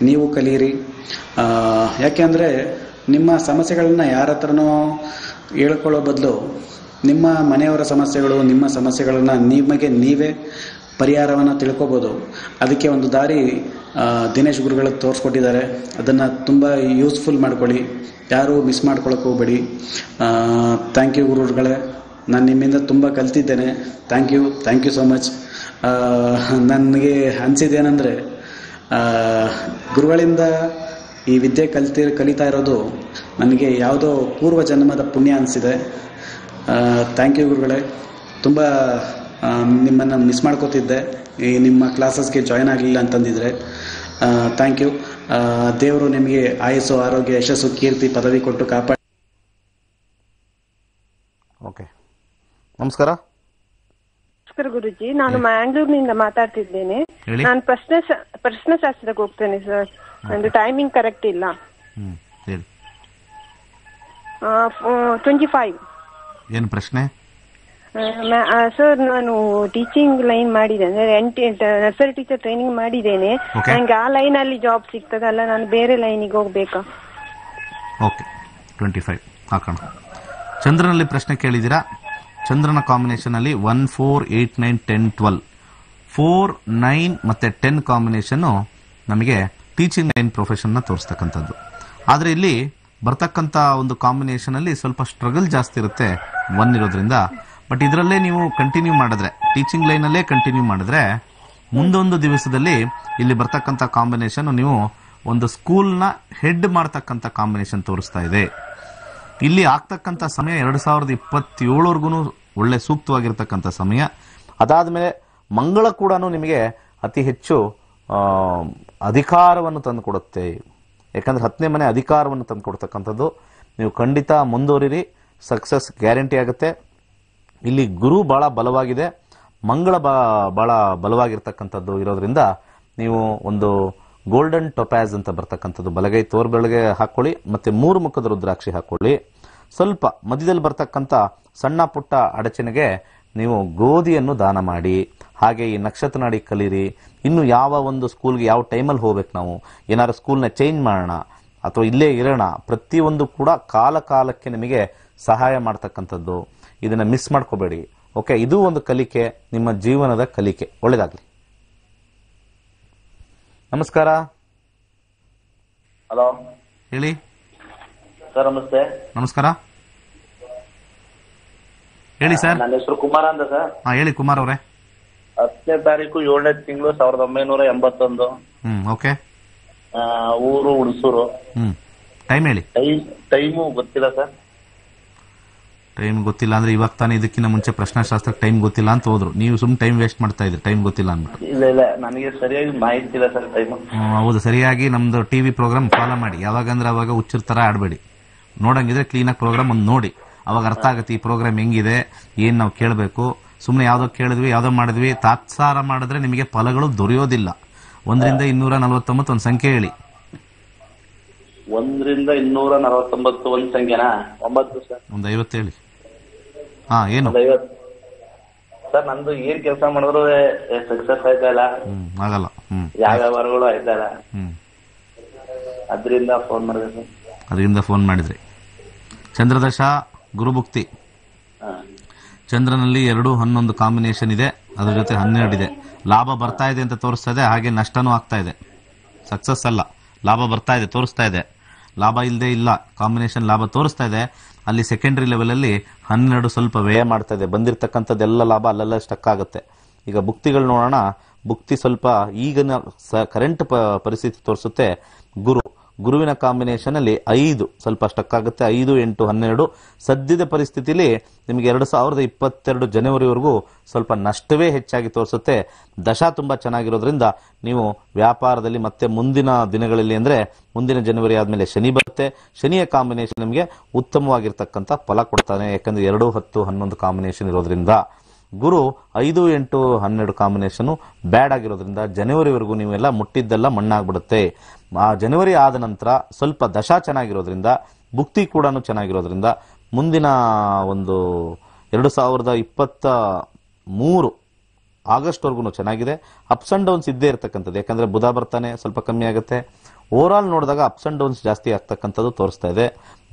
ನೀವು ಕಲಿಯಿರಿ ಯಾಕೆಂದರೆ ನಿಮ್ಮ ಸಮಸ್ಯೆಗಳನ್ನು ಯಾರ ಹತ್ರನೂ ಹೇಳ್ಕೊಳ್ಳೋ ಬದಲು ನಿಮ್ಮ ಮನೆಯವರ ಸಮಸ್ಯೆಗಳು ನಿಮ್ಮ ಸಮಸ್ಯೆಗಳನ್ನು ನಿಮಗೆ ನೀವೇ ಪರಿಹಾರವನ್ನು ತಿಳ್ಕೊಬೋದು ಅದಕ್ಕೆ ಒಂದು ದಾರಿ ದಿನೇಶ್ ಗುರುಗಳು ತೋರಿಸ್ಕೊಟ್ಟಿದ್ದಾರೆ ಅದನ್ನು ತುಂಬ ಯೂಸ್ಫುಲ್ ಮಾಡ್ಕೊಳ್ಳಿ ಯಾರೂ ಮಿಸ್ ಮಾಡ್ಕೊಳಕ್ಕೆ ಹೋಗ್ಬೇಡಿ ಥ್ಯಾಂಕ್ ಯು ಗುರುಗಳೇ ನಾನು ನಿಮ್ಮಿಂದ ತುಂಬ ಕಲ್ತಿದ್ದೇನೆ thank you thank you so much ನನಗೆ ಅನಿಸಿದ್ದೇನೆಂದರೆ ಗುರುಗಳಿಂದ ಈ ವಿದ್ಯೆ ಕಲ್ತಿ ಕಲಿತಾ ಇರೋದು ನನಗೆ ಯಾವುದೋ ಪೂರ್ವ ಜನ್ಮದ ಪುಣ್ಯ ಅನಿಸಿದೆ ಥ್ಯಾಂಕ್ ಯು ಗುರುಗಳೇ ತುಂಬ ನಿಮ್ಮನ್ನು ಮಿಸ್ ಮಾಡ್ಕೋತಿದ್ದೆ ಈ ನಿಮ್ಮ ಕ್ಲಾಸಸ್ಗೆ ಜಾಯ್ನ್ ಆಗಲಿಲ್ಲ ಅಂತಂದಿದ್ರೆ ಥ್ಯಾಂಕ್ ಯು ದೇವರು ನಿಮಗೆ ಆಯಸ್ಸು ಆರೋಗ್ಯ ಯಶಸ್ಸು ಕೀರ್ತಿ ಪದವಿ ಕೊಟ್ಟು ಕಾಪಾಡಿ ಓಕೆ ನಮಸ್ಕಾರ ನಮಸ್ಕಾರ ಗುರುಜಿ ನಾನು ಮ್ಯಾಂಗ್ಳೂರ್ನಿಂದ ಮಾತಾಡ್ತಿದ್ದೇನೆ ನಾನು ಪ್ರಶ್ನೆ ಶಾಸ್ತ್ರಕ್ಕೆ ಹೋಗ್ತೇನೆ ಸರ್ ನಂದು ಟೈಮಿಂಗ್ ಕರೆಕ್ಟ್ ಇಲ್ಲ ಟ್ವೆಂಟಿ ಫೈವ್ ಏನು ಪ್ರಶ್ನೆ ಸರ್ ನಾನು ಟೀಚಿಂಗ್ ಲೈನ್ ಮಾಡಿದೆ ಅಂದ್ರೆ ನರ್ಸರಿ ಟೀಚರ್ ಟ್ರೈನಿಂಗ್ ಮಾಡಿದ್ದೇನೆ ನನಗೆ ಆ ಲೈನ್ ಅಲ್ಲಿ ಜಾಬ್ ಸಿಗ್ತದಲ್ಲ ನಾನು ಬೇರೆ ಲೈನಿಗೆ ಹೋಗ್ಬೇಕಾ ಓಕೆ ಟ್ವೆಂಟಿ ಫೈವ್ ಹಾಕೋಣ ಚಂದ್ರನಲ್ಲಿ ಪ್ರಶ್ನೆ ಕೇಳಿದ್ದೀರಾ ಚಂದ್ರನ ಕಾಂಬಿನೇಷನ್ ಕಾಂಬಿನೇಷನಲ್ಲಿ one four eight nine ten twelve four nine ಮತ್ತು ಟೆನ್ ಕಾಂಬಿನೇಷನ್ ನಮಗೆ ಟೀಚಿಂಗ್ ಲೈನ್ ಪ್ರೊಫೆಷನ್ನ ತೋರಿಸ್ತಕ್ಕಂಥದ್ದು ಆದರೆ ಇಲ್ಲಿ ಬರ್ತಕ್ಕಂಥ ಒಂದು ಕಾಂಬಿನೇಷನಲ್ಲಿ ಸ್ವಲ್ಪ ಸ್ಟ್ರಗಲ್ ಜಾಸ್ತಿ ಇರುತ್ತೆ ಒನ್ ಇರೋದ್ರಿಂದ ಬಟ್ ಇದರಲ್ಲೇ ನೀವು ಕಂಟಿನ್ಯೂ ಮಾಡಿದ್ರೆ ಟೀಚಿಂಗ್ ಲೈನಲ್ಲೇ ಕಂಟಿನ್ಯೂ ಮಾಡಿದ್ರೆ ಮುಂದೊಂದು ದಿವಸದಲ್ಲಿ ಇಲ್ಲಿ ಬರ್ತಕ್ಕಂಥ ಕಾಂಬಿನೇಷನ್ ನೀವು ಒಂದು ಸ್ಕೂಲ್ನ ಹೆಡ್ ಮಾಡ್ತಕ್ಕಂಥ ಕಾಂಬಿನೇಷನ್ ತೋರಿಸ್ತಾ ಇದೆ ಇಲ್ಲಿ ಆಗ್ತಕ್ಕಂಥ ಸಮಯ ಎರಡು ಸಾವಿರದ ಇಪ್ಪತ್ತೇಳವರೆಗೂ ಒಳ್ಳೆ ಸೂಕ್ತವಾಗಿರ್ತಕ್ಕಂಥ ಸಮಯ ಅದಾದ ಮೇಲೆ ಮಂಗಳ ಕೂಡ ನಿಮಗೆ ಅತಿ ಹೆಚ್ಚು ಅಧಿಕಾರವನ್ನು ತಂದುಕೊಡುತ್ತೆ ಯಾಕಂದ್ರೆ ಹತ್ತನೇ ಮನೆ ಅಧಿಕಾರವನ್ನು ಕೊಡ್ತಕ್ಕಂಥದ್ದು ನೀವು ಖಂಡಿತ ಮುಂದುವರಿ ಸಕ್ಸಸ್ ಗ್ಯಾರಂಟಿ ಆಗುತ್ತೆ ಇಲ್ಲಿ ಗುರು ಬಹಳ ಬಲವಾಗಿದೆ ಮಂಗಳ ಬಹಳ ಬಲವಾಗಿರ್ತಕ್ಕಂಥದ್ದು ಇರೋದ್ರಿಂದ ನೀವು ಒಂದು ಗೋಲ್ಡನ್ ಟೊಪ್ಯಾಸ್ ಅಂತ ಬರ್ತಕ್ಕಂಥದ್ದು ಬಲಗೈ ತೋರ್ ಬೆಳಗ್ಗೆ ಹಾಕೊಳ್ಳಿ ಮತ್ತೆ ಮೂರು ಮುಖದ ರುದ್ರಾಕ್ಷಿ ಹಾಕೊಳ್ಳಿ ಸ್ವಲ್ಪ ಮಧ್ಯದಲ್ಲಿ ಬರ್ತಕ್ಕಂಥ ಸಣ್ಣ ಪುಟ್ಟ ಅಡಚಣೆಗೆ ನೀವು ಗೋಧಿಯನ್ನು ದಾನ ಮಾಡಿ ಹಾಗೆ ಈ ನಕ್ಷತ್ರ ನಾಡಿ ಕಲೀರಿ ಇನ್ನು ಯಾವ ಒಂದು ಸ್ಕೂಲ್ಗೆ ಯಾವ ಟೈಮಲ್ಲಿ ಹೋಗ್ಬೇಕು ನಾವು ಏನಾದ್ರು ಸ್ಕೂಲ್ನ ಚೇಂಜ್ ಮಾಡೋಣ ಅಥವಾ ಇಲ್ಲೇ ಇರೋಣ ಪ್ರತಿಯೊಂದು ಕೂಡ ಕಾಲ ಕಾಲಕ್ಕೆ ನಿಮಗೆ ಸಹಾಯ ಮಾಡ್ತಕ್ಕಂಥದ್ದು ಇದನ್ನ ಮಿಸ್ ಮಾಡ್ಕೋಬೇಡಿ ಓಕೆ ಇದು ಒಂದು ಕಲಿಕೆ ನಿಮ್ಮ ಜೀವನದ ಕಲಿಕೆ ಒಳ್ಳೇದಾಗ್ಲಿ ನಮಸ್ಕಾರ ಹಲೋ ಹೇಳಿ ಸರ್ ನಮಸ್ತೆ ನಮಸ್ಕಾರ ಹೇಳಿ ಸರ್ ನನ್ನ ಹೆಸರು ಕುಮಾರ ಅಂತ ಸರ್ ಹಾ ಹೇಳಿ ಕುಮಾರ್ ಅವರೇ ಹತ್ತನೇ ತಾರೀಕು ಏಳನೇ ತಿಂಗಳು ಸಾವಿರದ ಒಂಬೈನೂರ ಎಂಬತ್ತೊಂದು ಓಕೆ ಊರು ಹುಣಸೂರು ಹ್ಮ್ ಟೈಮ್ ಹೇಳಿ ಟೈಮ್ ಟೈಮು ಗೊತ್ತಿಲ್ಲ ಸರ್ ಟೈಮ್ ಗೊತ್ತಿಲ್ಲ ಅಂದ್ರೆ ಇವಾಗ ತಾನೇ ಇದಕ್ಕಿಂತ ಮುಂಚೆ ಪ್ರಶ್ನಾಶಾಸ್ತ್ರಕ್ಕೆ ಟೈಮ್ ಗೊತ್ತಿಲ್ಲ ಅಂತ ಹೋದ್ರು ನೀವು ಸುಮ್ ಟೈಮ್ ವೇಸ್ಟ್ ಮಾಡ್ತಾ ಇದ್ರಿ ಟೈಮ್ ಗೊತ್ತಿಲ್ಲ ಅಂದ್ಬಿಟ್ಟು ಇಲ್ಲ ಇಲ್ಲ ನನಗೆ ಸರಿಯಾಗಿ ಮಾಹಿತಿ ಇಲ್ಲ ಸರ್ ಟೈಮ್ ಹೌದು ಸರಿಯಾಗಿ ನಮ್ದು ಟಿವಿ ಪ್ರೋಗ್ರಾಮ್ ಫಾಲೋ ಮಾಡಿ ಯಾವಾಗಂದ್ರೆ ಅವಾಗ ಹುಚ್ಚರ್ ತರ ಆಡಬೇಡಿ ನೋಡಂಗಿದ್ರೆ ಕ್ಲೀನ್ ಆಗಿ ಪ್ರೋಗ್ರಾಮ್ ಒಂದು ನೋಡಿ ಅವಾಗ ಅರ್ಥ ಆಗುತ್ತೆ ಈ ಪ್ರೋಗ್ರಾಮ್ ಹೆಂಗಿದೆ ಏನ್ ನಾವು ಕೇಳಬೇಕು ಸುಮ್ಮನೆ ಯಾವ್ದೋ ಕೇಳಿದ್ವಿ ಯಾವ್ದೋ ಮಾಡಿದ್ವಿ ತಾತ್ಸಾರ ಮಾಡಿದ್ರೆ ನಿಮಗೆ ಫಲಗಳು ದೊರೆಯೋದಿಲ್ಲ ಒಂದರಿಂದ ಇನ್ನೂರ ನಲವತ್ತೊಂಬತ್ತು ಒಂದು ಸಂಖ್ಯೆ ಹೇಳಿ ಒಂದರಿಂದ ಇನ್ನೂರ ನಲವತ್ತೊಂಬತ್ತು ಒಂದು ಸಂಖ್ಯೆನಾ ಒಂಬತ್ತು ಸರ್ ಒಂದು ಐವತ್ತು ಹೇಳಿ ಹಾ ಏನು ಸರ್ ನಂದು ಏನ್ ಕೆಲಸ ಮಾಡಿದ್ರು ಸಕ್ಸಸ್ ಆಯ್ತಾ ಇಲ್ಲ ಆಗಲ್ಲ ಹ್ಮ್ ಯಾವ ವ್ಯವಹಾರಗಳು ಆಯ್ತಾ ಹ್ಮ್ ಅದರಿಂದ ಫೋನ್ ಮಾಡಿದ್ರೆ ಅದರಿಂದ ಫೋನ್ ಮಾಡಿದ್ರಿ ಚಂದ್ರದಶ ಗುರುಭುಕ್ತಿ ಚಂದ್ರನಲ್ಲಿ ಎರಡು ಹನ್ನೊಂದು ಕಾಂಬಿನೇಷನ್ ಇದೆ ಅದ್ರ ಜೊತೆ ಹನ್ನೆರಡು ಇದೆ ಲಾಭ ಬರ್ತಾ ಇದೆ ಅಂತ ತೋರಿಸ್ತಾ ಇದೆ ಹಾಗೆ ನಷ್ಟನೂ ಆಗ್ತಾ ಇದೆ ಸಕ್ಸಸ್ ಅಲ್ಲ ಲಾಭ ಬರ್ತಾ ಇದೆ ತೋರಿಸ್ತಾ ಇದೆ ಲಾಭ ಇಲ್ಲದೆ ಇಲ್ಲ ಕಾಂಬಿನೇಷನ್ ಲಾಭ ತೋರಿಸ್ತಾ ಇದೆ ಅಲ್ಲಿ ಸೆಕೆಂಡ್ರಿ ಲೆವೆಲಲ್ಲಿ ಹನ್ನೆರಡು ಸ್ವಲ್ಪ ವ್ಯಯ ಮಾಡ್ತದೆ ಬಂದಿರತಕ್ಕಂಥದ್ದೆಲ್ಲ ಲಾಭ ಅಲ್ಲೆಲ್ಲ ಸ್ಟಕ್ ಆಗುತ್ತೆ ಈಗ ಬುಕ್ತಿಗಳು ನೋಡೋಣ ಬುಕ್ತಿ ಸ್ವಲ್ಪ ಈಗಿನ ಸ ಕರೆಂಟ್ ಪರಿಸ್ಥಿತಿ ತೋರಿಸುತ್ತೆ ಗುರು ಗುರುವಿನ ಕಾಂಬಿನೇಷನ್ ಅಲ್ಲಿ ಐದು ಸ್ವಲ್ಪ ಆಗುತ್ತೆ ಐದು ಎಂಟು ಹನ್ನೆರಡು ಸದ್ಯದ ಪರಿಸ್ಥಿತಿಲಿ ನಿಮಗೆ ಎರಡು ಸಾವಿರದ ಇಪ್ಪತ್ತೆರಡು ಜನವರಿವರೆಗೂ ಸ್ವಲ್ಪ ನಷ್ಟವೇ ಹೆಚ್ಚಾಗಿ ತೋರಿಸುತ್ತೆ ದಶಾ ತುಂಬ ಚೆನ್ನಾಗಿರೋದ್ರಿಂದ ನೀವು ವ್ಯಾಪಾರದಲ್ಲಿ ಮತ್ತೆ ಮುಂದಿನ ದಿನಗಳಲ್ಲಿ ಅಂದರೆ ಮುಂದಿನ ಜನವರಿ ಆದಮೇಲೆ ಶನಿ ಬರುತ್ತೆ ಶನಿಯ ಕಾಂಬಿನೇಷನ್ ನಿಮಗೆ ಉತ್ತಮವಾಗಿರ್ತಕ್ಕಂಥ ಫಲ ಕೊಡ್ತಾನೆ ಯಾಕಂದರೆ ಎರಡು ಹತ್ತು ಹನ್ನೊಂದು ಕಾಂಬಿನೇಷನ್ ಇರೋದ್ರಿಂದ ಗುರು ಐದು ಎಂಟು ಹನ್ನೆರಡು ಕಾಂಬಿನೇಷನ್ ಬ್ಯಾಡ್ ಆಗಿರೋದ್ರಿಂದ ಜನವರಿವರೆಗೂ ನೀವೆಲ್ಲ ಮುಟ್ಟಿದ್ದೆಲ್ಲ ಮಣ್ಣಾಗ್ಬಿಡುತ್ತೆ ಆ ಜನವರಿ ಆದ ನಂತರ ಸ್ವಲ್ಪ ದಶಾ ಚೆನ್ನಾಗಿರೋದ್ರಿಂದ ಭುಕ್ತಿ ಕೂಡ ಚೆನ್ನಾಗಿರೋದ್ರಿಂದ ಮುಂದಿನ ಒಂದು ಎರಡು ಸಾವಿರದ ಇಪ್ಪತ್ತ ಮೂರು ಆಗಸ್ಟ್ವರೆಗೂ ಚೆನ್ನಾಗಿದೆ ಅಪ್ಸ್ ಅಂಡ್ ಡೌನ್ಸ್ ಇದ್ದೇ ಇರ್ತಕ್ಕಂಥದ್ದು ಯಾಕಂದರೆ ಬುಧ ಬರ್ತಾನೆ ಸ್ವಲ್ಪ ಕಮ್ಮಿ ಆಗುತ್ತೆ ಓವರ್ ಆಲ್ ನೋಡಿದಾಗ ಅಪ್ಸ್ ಅಂಡ್ ಡೌನ್ಸ್ ಜಾಸ್ತಿ ಆಗ್ತಕ್ಕಂಥದ್ದು ತೋರಿಸ್ತಾ ಇದೆ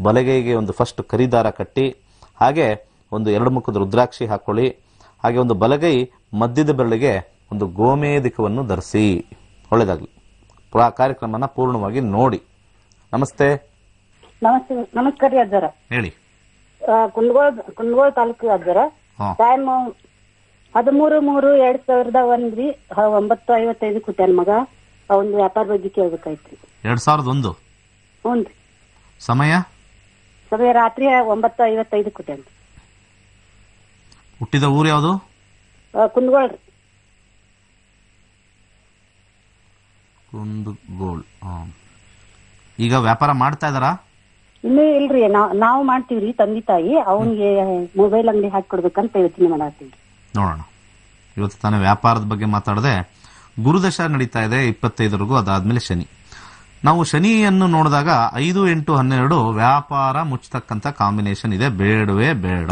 ಬಲಗೈಗೆ ಒಂದು ಫಸ್ಟ್ ಖರೀದಾರ ಕಟ್ಟಿ ಹಾಗೆ ಒಂದು ಎರಡು ಮುಖದ ರುದ್ರಾಕ್ಷಿ ಹಾಕ್ಕೊಳ್ಳಿ ಹಾಗೆ ಒಂದು ಬಲಗೈ ಮದ್ಯದ ಬೆರಳಿಗೆ ಒಂದು ಗೋಮೇಧಿಕವನ್ನು ಧರಿಸಿ ಒಳ್ಳೆಯದಾಗಲಿ ಆ ಕಾರ್ಯಕ್ರಮನ ಪೂರ್ಣವಾಗಿ ನೋಡಿ ನಮಸ್ತೆ ನಮಸ್ತೆ ನಮಸ್ಕಾರ ಅಜ್ಜರ ಹೇಳಿ ಕುಂದಗೋಳ ಕುಂದಗೋಳ ತಾಲೂಕು ಅಜ್ಜರ ಟೈಮ್ ಹದಿಮೂರು ಮೂರು ಎರಡ್ ಸಾವಿರದ ಒಂದ್ರಿ ಒಂಬತ್ತು ಐವತ್ತೈದು ಕೂತಾನ ಮಗ ಒಂದು ವ್ಯಾಪಾರ ಬಗ್ಗೆ ಕೇಳ್ಬೇಕಾಯ್ತ್ರಿ ಎರಡ್ ಸಾವಿರದ ಒಂದು ಹ್ಞೂ ಸಮಯ ಸಮಯ ರಾತ್ರಿ ಒಂಬತ್ತು ಐವತ್ತೈದು ಕೂತಾನ ಹುಟ್ಟಿದ ಊರು ಯಾವುದು ಕುಂದಗೋಳ ಕುಂದಗೋಳ್ ಈಗ ವ್ಯಾಪಾರ ಮಾಡ್ತಾ ಇದಾರ ಇನ್ನೂ ಇಲ್ರಿ ನಾವು ಮಾಡ್ತೀವ್ರಿ ತಂದೆ ತಾಯಿ ಅವನಿಗೆ ಮೊಬೈಲ್ ಅಂಗಡಿ ಹಾಕೊಡ್ಬೇಕಂತ ಯೋಚನೆ ಮಾಡತ್ತೀವಿ ನೋಡೋಣ ಇವತ್ತು ತಾನೇ ವ್ಯಾಪಾರದ ಬಗ್ಗೆ ಮಾತಾಡದೆ ಗುರುದಶ ನಡೀತಾ ಇದೆ ಇಪ್ಪತ್ತೈದರೆಗೂ ಅದಾದ್ಮೇಲೆ ಶನಿ ನಾವು ಶನಿಯನ್ನು ನೋಡಿದಾಗ ಐದು ಎಂಟು ಹನ್ನೆರಡು ವ್ಯಾಪಾರ ಮುಚ್ಚತಕ್ಕಂಥ ಕಾಂಬಿನೇಷನ್ ಇದೆ ಬೇಡವೇ ಬೇಡ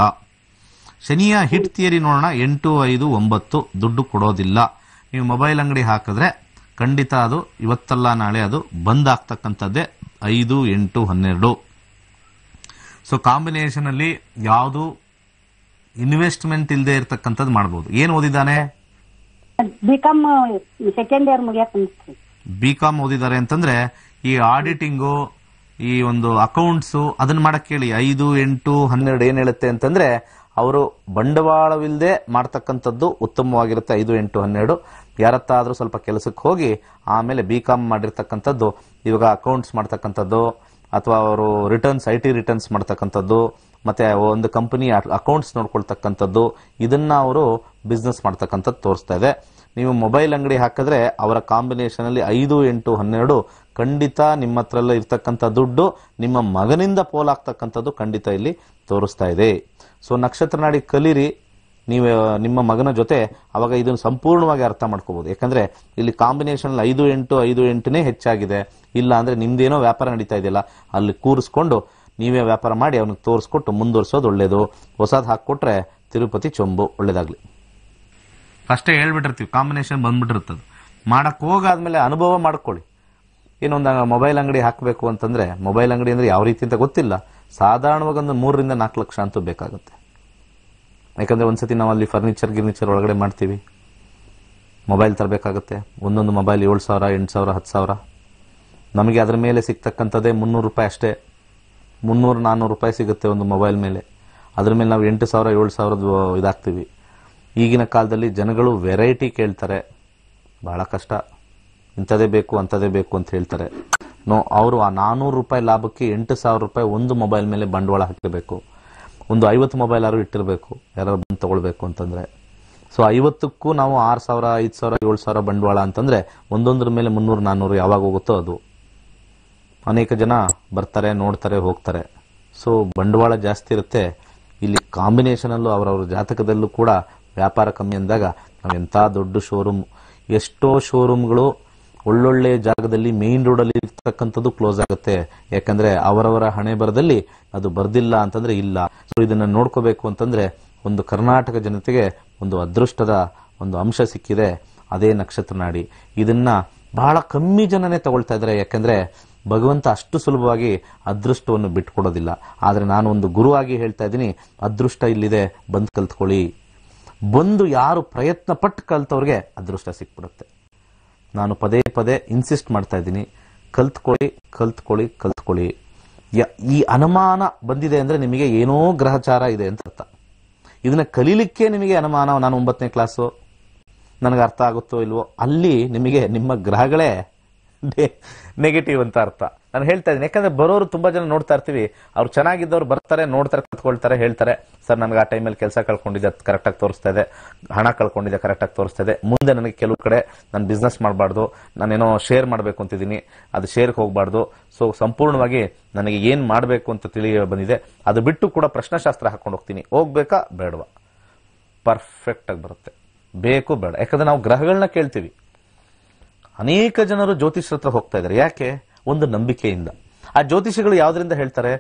ಶನಿಯ ಹಿಟ್ ಥಿಯರಿ ನೋಡೋಣ ಎಂಟು ಐದು ಒಂಬತ್ತು ದುಡ್ಡು ಕೊಡೋದಿಲ್ಲ ನೀವು ಮೊಬೈಲ್ ಅಂಗಡಿ ಹಾಕಿದ್ರೆ ಖಂಡಿತ ಅದು ಇವತ್ತಲ್ಲ ನಾಳೆ ಅದು ಬಂದ್ ಆಗ್ತಕ್ಕಂಥದ್ದೇ ಐದು ಎಂಟು ಹನ್ನೆರಡು ಸೊ ಅಲ್ಲಿ ಯಾವುದು ಇನ್ವೆಸ್ಟ್ಮೆಂಟ್ ಇಲ್ಲದೆ ಇರತಕ್ಕಂಥದ್ದು ಮಾಡಬಹುದು ಏನು ಓದಿದ್ದಾನೆ ಬಿಕಾಮ್ ಸೆಕೆಂಡ್ ಇಯರ್ ಓದಿದ್ದಾರೆ ಅಂತಂದ್ರೆ ಈ ಆಡಿಟಿಂಗು ಈ ಒಂದು ಅಕೌಂಟ್ಸು ಅದನ್ನ ಮಾಡಕ್ಕೆ ಹೇಳಿ ಐದು ಎಂಟು ಹನ್ನೆರಡು ಏನ್ ಹೇಳುತ್ತೆ ಅಂತಂದ್ರೆ ಅವರು ಬಂಡವಾಳವಿಲ್ಲದೆ ಮಾಡ್ತಕ್ಕಂಥದ್ದು ಉತ್ತಮವಾಗಿರುತ್ತೆ ಐದು ಎಂಟು ಹನ್ನೆರಡು ಯಾರತ್ತಾದರೂ ಸ್ವಲ್ಪ ಕೆಲಸಕ್ಕೆ ಹೋಗಿ ಆಮೇಲೆ ಬಿ ಕಾಮ್ ಮಾಡಿರ್ತಕ್ಕಂಥದ್ದು ಇವಾಗ ಅಕೌಂಟ್ಸ್ ಮಾಡ್ತಕ್ಕಂಥದ್ದು ಅಥವಾ ಅವರು ರಿಟರ್ನ್ಸ್ ಐ ಟಿ ರಿಟರ್ನ್ಸ್ ಮಾಡ್ತಕ್ಕಂಥದ್ದು ಮತ್ತೆ ಒಂದು ಕಂಪನಿ ಅಕೌಂಟ್ಸ್ ನೋಡ್ಕೊಳ್ತಕ್ಕಂಥದ್ದು ಇದನ್ನ ಅವರು ಬಿಸ್ನೆಸ್ ಮಾಡ್ತಕ್ಕಂಥದ್ದು ತೋರಿಸ್ತಾ ಇದೆ ನೀವು ಮೊಬೈಲ್ ಅಂಗಡಿ ಹಾಕಿದ್ರೆ ಅವರ ಕಾಂಬಿನೇಷನ್ ಅಲ್ಲಿ ಐದು ಎಂಟು ಹನ್ನೆರಡು ಖಂಡಿತ ನಿಮ್ಮ ಹತ್ರ ಇರ್ತಕ್ಕಂಥ ದುಡ್ಡು ನಿಮ್ಮ ಮಗನಿಂದ ಪೋಲಾಗ್ತಕ್ಕಂಥದ್ದು ಖಂಡಿತ ಇಲ್ಲಿ ತೋರಿಸ್ತಾ ಇದೆ ಸೊ ನಕ್ಷತ್ರ ನಾಡಿ ಕಲೀರಿ ನೀವು ನಿಮ್ಮ ಮಗನ ಜೊತೆ ಅವಾಗ ಇದನ್ನು ಸಂಪೂರ್ಣವಾಗಿ ಅರ್ಥ ಮಾಡ್ಕೋಬಹುದು ಯಾಕಂದ್ರೆ ಇಲ್ಲಿ ಕಾಂಬಿನೇಷನ್ ಐದು ಎಂಟು ಐದು ಎಂಟುನೇ ಹೆಚ್ಚಾಗಿದೆ ಇಲ್ಲ ಅಂದ್ರೆ ನಿಮ್ದೇನೋ ವ್ಯಾಪಾರ ನಡೀತಾ ಇದೆಯಲ್ಲ ಅಲ್ಲಿ ಕೂರಿಸ್ಕೊಂಡು ನೀವೇ ವ್ಯಾಪಾರ ಮಾಡಿ ಅವನಿಗೆ ತೋರಿಸ್ಕೊಟ್ಟು ಮುಂದುವರ್ಸೋದು ಒಳ್ಳೇದು ಹೊಸದ್ ಹಾಕೊಟ್ರೆ ತಿರುಪತಿ ಚೊಂಬು ಒಳ್ಳೇದಾಗ್ಲಿ ಅಷ್ಟೇ ಹೇಳ್ಬಿಟ್ಟಿರ್ತೀವಿ ಕಾಂಬಿನೇಷನ್ ಬಂದ್ಬಿಟ್ಟಿರ್ತದೆ ಮಾಡಕ್ ಹೋಗಾದ್ಮೇಲೆ ಅನುಭವ ಮಾಡ್ಕೊಳ್ಳಿ ಇನ್ನೊಂದು ಮೊಬೈಲ್ ಅಂಗಡಿ ಹಾಕಬೇಕು ಅಂತಂದರೆ ಮೊಬೈಲ್ ಅಂಗಡಿ ಅಂದರೆ ಯಾವ ರೀತಿ ಅಂತ ಗೊತ್ತಿಲ್ಲ ಸಾಧಾರಣವಾಗಿ ಒಂದು ಮೂರರಿಂದ ನಾಲ್ಕು ಲಕ್ಷ ಅಂತೂ ಬೇಕಾಗುತ್ತೆ ಯಾಕಂದರೆ ಒಂದು ಸತಿ ನಾವು ಅಲ್ಲಿ ಫರ್ನಿಚರ್ ಗಿರ್ನಿಚರ್ ಒಳಗಡೆ ಮಾಡ್ತೀವಿ ಮೊಬೈಲ್ ತರಬೇಕಾಗುತ್ತೆ ಒಂದೊಂದು ಮೊಬೈಲ್ ಏಳು ಸಾವಿರ ಎಂಟು ಸಾವಿರ ಹತ್ತು ಸಾವಿರ ನಮಗೆ ಅದರ ಮೇಲೆ ಸಿಗ್ತಕ್ಕಂಥದ್ದೇ ಮುನ್ನೂರು ರೂಪಾಯಿ ಅಷ್ಟೇ ಮುನ್ನೂರು ನಾನ್ನೂರು ರೂಪಾಯಿ ಸಿಗುತ್ತೆ ಒಂದು ಮೊಬೈಲ್ ಮೇಲೆ ಅದ್ರ ಮೇಲೆ ನಾವು ಎಂಟು ಸಾವಿರ ಏಳು ಸಾವಿರದ ಇದಾಗ್ತೀವಿ ಈಗಿನ ಕಾಲದಲ್ಲಿ ಜನಗಳು ವೆರೈಟಿ ಕೇಳ್ತಾರೆ ಬಹಳ ಕಷ್ಟ ಇಂಥದೇ ಬೇಕು ಅಂಥದೇ ಬೇಕು ಅಂತ ಹೇಳ್ತಾರೆ ನೋ ಅವರು ಆ ನಾನೂರು ರೂಪಾಯಿ ಲಾಭಕ್ಕೆ ಎಂಟು ಸಾವಿರ ರೂಪಾಯಿ ಒಂದು ಮೊಬೈಲ್ ಮೇಲೆ ಬಂಡವಾಳ ಹಾಕಿರಬೇಕು ಒಂದು ಐವತ್ತು ಮೊಬೈಲ್ ಯಾರು ಇಟ್ಟಿರಬೇಕು ಯಾರು ಬಂದು ತಗೊಳ್ಬೇಕು ಅಂತಂದ್ರೆ ಸೊ ಐವತ್ತಕ್ಕೂ ನಾವು ಆರು ಸಾವಿರ ಐದು ಸಾವಿರ ಏಳು ಸಾವಿರ ಬಂಡವಾಳ ಅಂತಂದ್ರೆ ಒಂದೊಂದ್ರ ಮೇಲೆ ಮುನ್ನೂರು ನಾನ್ನೂರು ಯಾವಾಗ ಹೋಗುತ್ತೋ ಅದು ಅನೇಕ ಜನ ಬರ್ತಾರೆ ನೋಡ್ತಾರೆ ಹೋಗ್ತಾರೆ ಸೊ ಬಂಡವಾಳ ಜಾಸ್ತಿ ಇರುತ್ತೆ ಇಲ್ಲಿ ಕಾಂಬಿನೇಷನಲ್ಲೂ ಅವರವ್ರ ಜಾತಕದಲ್ಲೂ ಕೂಡ ವ್ಯಾಪಾರ ಕಮ್ಮಿ ಅಂದಾಗ ನಾವು ಎಂಥ ದೊಡ್ಡ ಶೋರೂಮ್ ಎಷ್ಟೋ ಶೋರೂಮ್ಗಳು ಒಳ್ಳೊಳ್ಳೆ ಜಾಗದಲ್ಲಿ ಮೇನ್ ರೋಡಲ್ಲಿ ಇರ್ತಕ್ಕಂಥದ್ದು ಕ್ಲೋಸ್ ಆಗುತ್ತೆ ಯಾಕಂದ್ರೆ ಅವರವರ ಹಣೆ ಬರದಲ್ಲಿ ಅದು ಬರ್ದಿಲ್ಲ ಅಂತಂದ್ರೆ ಇಲ್ಲ ಸೊ ಇದನ್ನ ನೋಡ್ಕೋಬೇಕು ಅಂತಂದ್ರೆ ಒಂದು ಕರ್ನಾಟಕ ಜನತೆಗೆ ಒಂದು ಅದೃಷ್ಟದ ಒಂದು ಅಂಶ ಸಿಕ್ಕಿದೆ ಅದೇ ನಕ್ಷತ್ರ ನಾಡಿ ಇದನ್ನ ಬಹಳ ಕಮ್ಮಿ ಜನನೇ ತಗೊಳ್ತಾ ಇದ್ದಾರೆ ಯಾಕಂದ್ರೆ ಭಗವಂತ ಅಷ್ಟು ಸುಲಭವಾಗಿ ಅದೃಷ್ಟವನ್ನು ಬಿಟ್ಕೊಡೋದಿಲ್ಲ ಆದರೆ ನಾನು ಒಂದು ಗುರುವಾಗಿ ಹೇಳ್ತಾ ಇದ್ದೀನಿ ಅದೃಷ್ಟ ಇಲ್ಲಿದೆ ಬಂದು ಕಲ್ತ್ಕೊಳ್ಳಿ ಬಂದು ಯಾರು ಪ್ರಯತ್ನ ಪಟ್ಟು ಕಲ್ತವ್ರಿಗೆ ಅದೃಷ್ಟ ಸಿಕ್ಬಿಡುತ್ತೆ ನಾನು ಪದೇ ಪದೇ ಇನ್ಸಿಸ್ಟ್ ಮಾಡ್ತಾ ಇದ್ದೀನಿ ಕಲ್ತ್ಕೊಳ್ಳಿ ಕಲ್ತ್ಕೊಳ್ಳಿ ಕಲ್ತ್ಕೊಳ್ಳಿ ಈ ಅನುಮಾನ ಬಂದಿದೆ ಅಂದರೆ ನಿಮಗೆ ಏನೋ ಗ್ರಹಚಾರ ಇದೆ ಅಂತ ಅರ್ಥ ಇದನ್ನ ಕಲೀಲಿಕ್ಕೆ ನಿಮಗೆ ಅನುಮಾನ ನಾನು ಒಂಬತ್ತನೇ ಕ್ಲಾಸು ನನಗೆ ಅರ್ಥ ಆಗುತ್ತೋ ಇಲ್ವೋ ಅಲ್ಲಿ ನಿಮಗೆ ನಿಮ್ಮ ಗ್ರಹಗಳೇ ನೆಗೆಟಿವ್ ಅಂತ ಅರ್ಥ ನಾನು ಹೇಳ್ತಾ ಇದ್ದೀನಿ ಯಾಕಂದ್ರೆ ಬರೋರು ತುಂಬಾ ಜನ ನೋಡ್ತಾ ಇರ್ತೀವಿ ಅವ್ರು ಚೆನ್ನಾಗಿದ್ದವ್ರು ಬರ್ತಾರೆ ನೋಡ್ತಾರೆ ಕತ್ಕೊಳ್ತಾರೆ ಹೇಳ್ತಾರೆ ಸರ್ ನನಗೆ ಆ ಟೈಮಲ್ಲಿ ಕೆಲಸ ಕಳ್ಕೊಂಡಿದ್ದೆ ಕರೆಕ್ಟಾಗಿ ತೋರಿಸ್ತಾ ಇದೆ ಹಣ ಕಳ್ಕೊಂಡಿದ್ದೆ ಕರೆಕ್ಟಾಗಿ ತೋರಿಸ್ತಾ ಇದೆ ಮುಂದೆ ನನಗೆ ಕೆಲವು ಕಡೆ ನಾನು ಬಿಸ್ನೆಸ್ ಮಾಡಬಾರ್ದು ನಾನೇನೋ ಶೇರ್ ಮಾಡಬೇಕು ಅಂತಿದ್ದೀನಿ ಅದು ಶೇರ್ಗೆ ಹೋಗಬಾರ್ದು ಸೊ ಸಂಪೂರ್ಣವಾಗಿ ನನಗೆ ಏನು ಮಾಡಬೇಕು ಅಂತ ತಿಳಿ ಬಂದಿದೆ ಅದು ಬಿಟ್ಟು ಕೂಡ ಪ್ರಶ್ನಶಾಸ್ತ್ರ ಹಾಕೊಂಡು ಹೋಗ್ತೀನಿ ಹೋಗ್ಬೇಕಾ ಬೇಡವಾ ಪರ್ಫೆಕ್ಟಾಗಿ ಬರುತ್ತೆ ಬೇಕು ಬೇಡ ಯಾಕಂದ್ರೆ ನಾವು ಗ್ರಹಗಳನ್ನ ಕೇಳ್ತೀವಿ ಅನೇಕ ಜನರು ಜ್ಯೋತಿಷ್ಯರ ಹತ್ರ ಹೋಗ್ತಾ ಇದ್ದಾರೆ ಯಾಕೆ ಒಂದು ನಂಬಿಕೆಯಿಂದ ಆ ಜ್ಯೋತಿಷಿಗಳು ಯಾವ್ದರಿಂದ ಹೇಳ್ತಾರೆ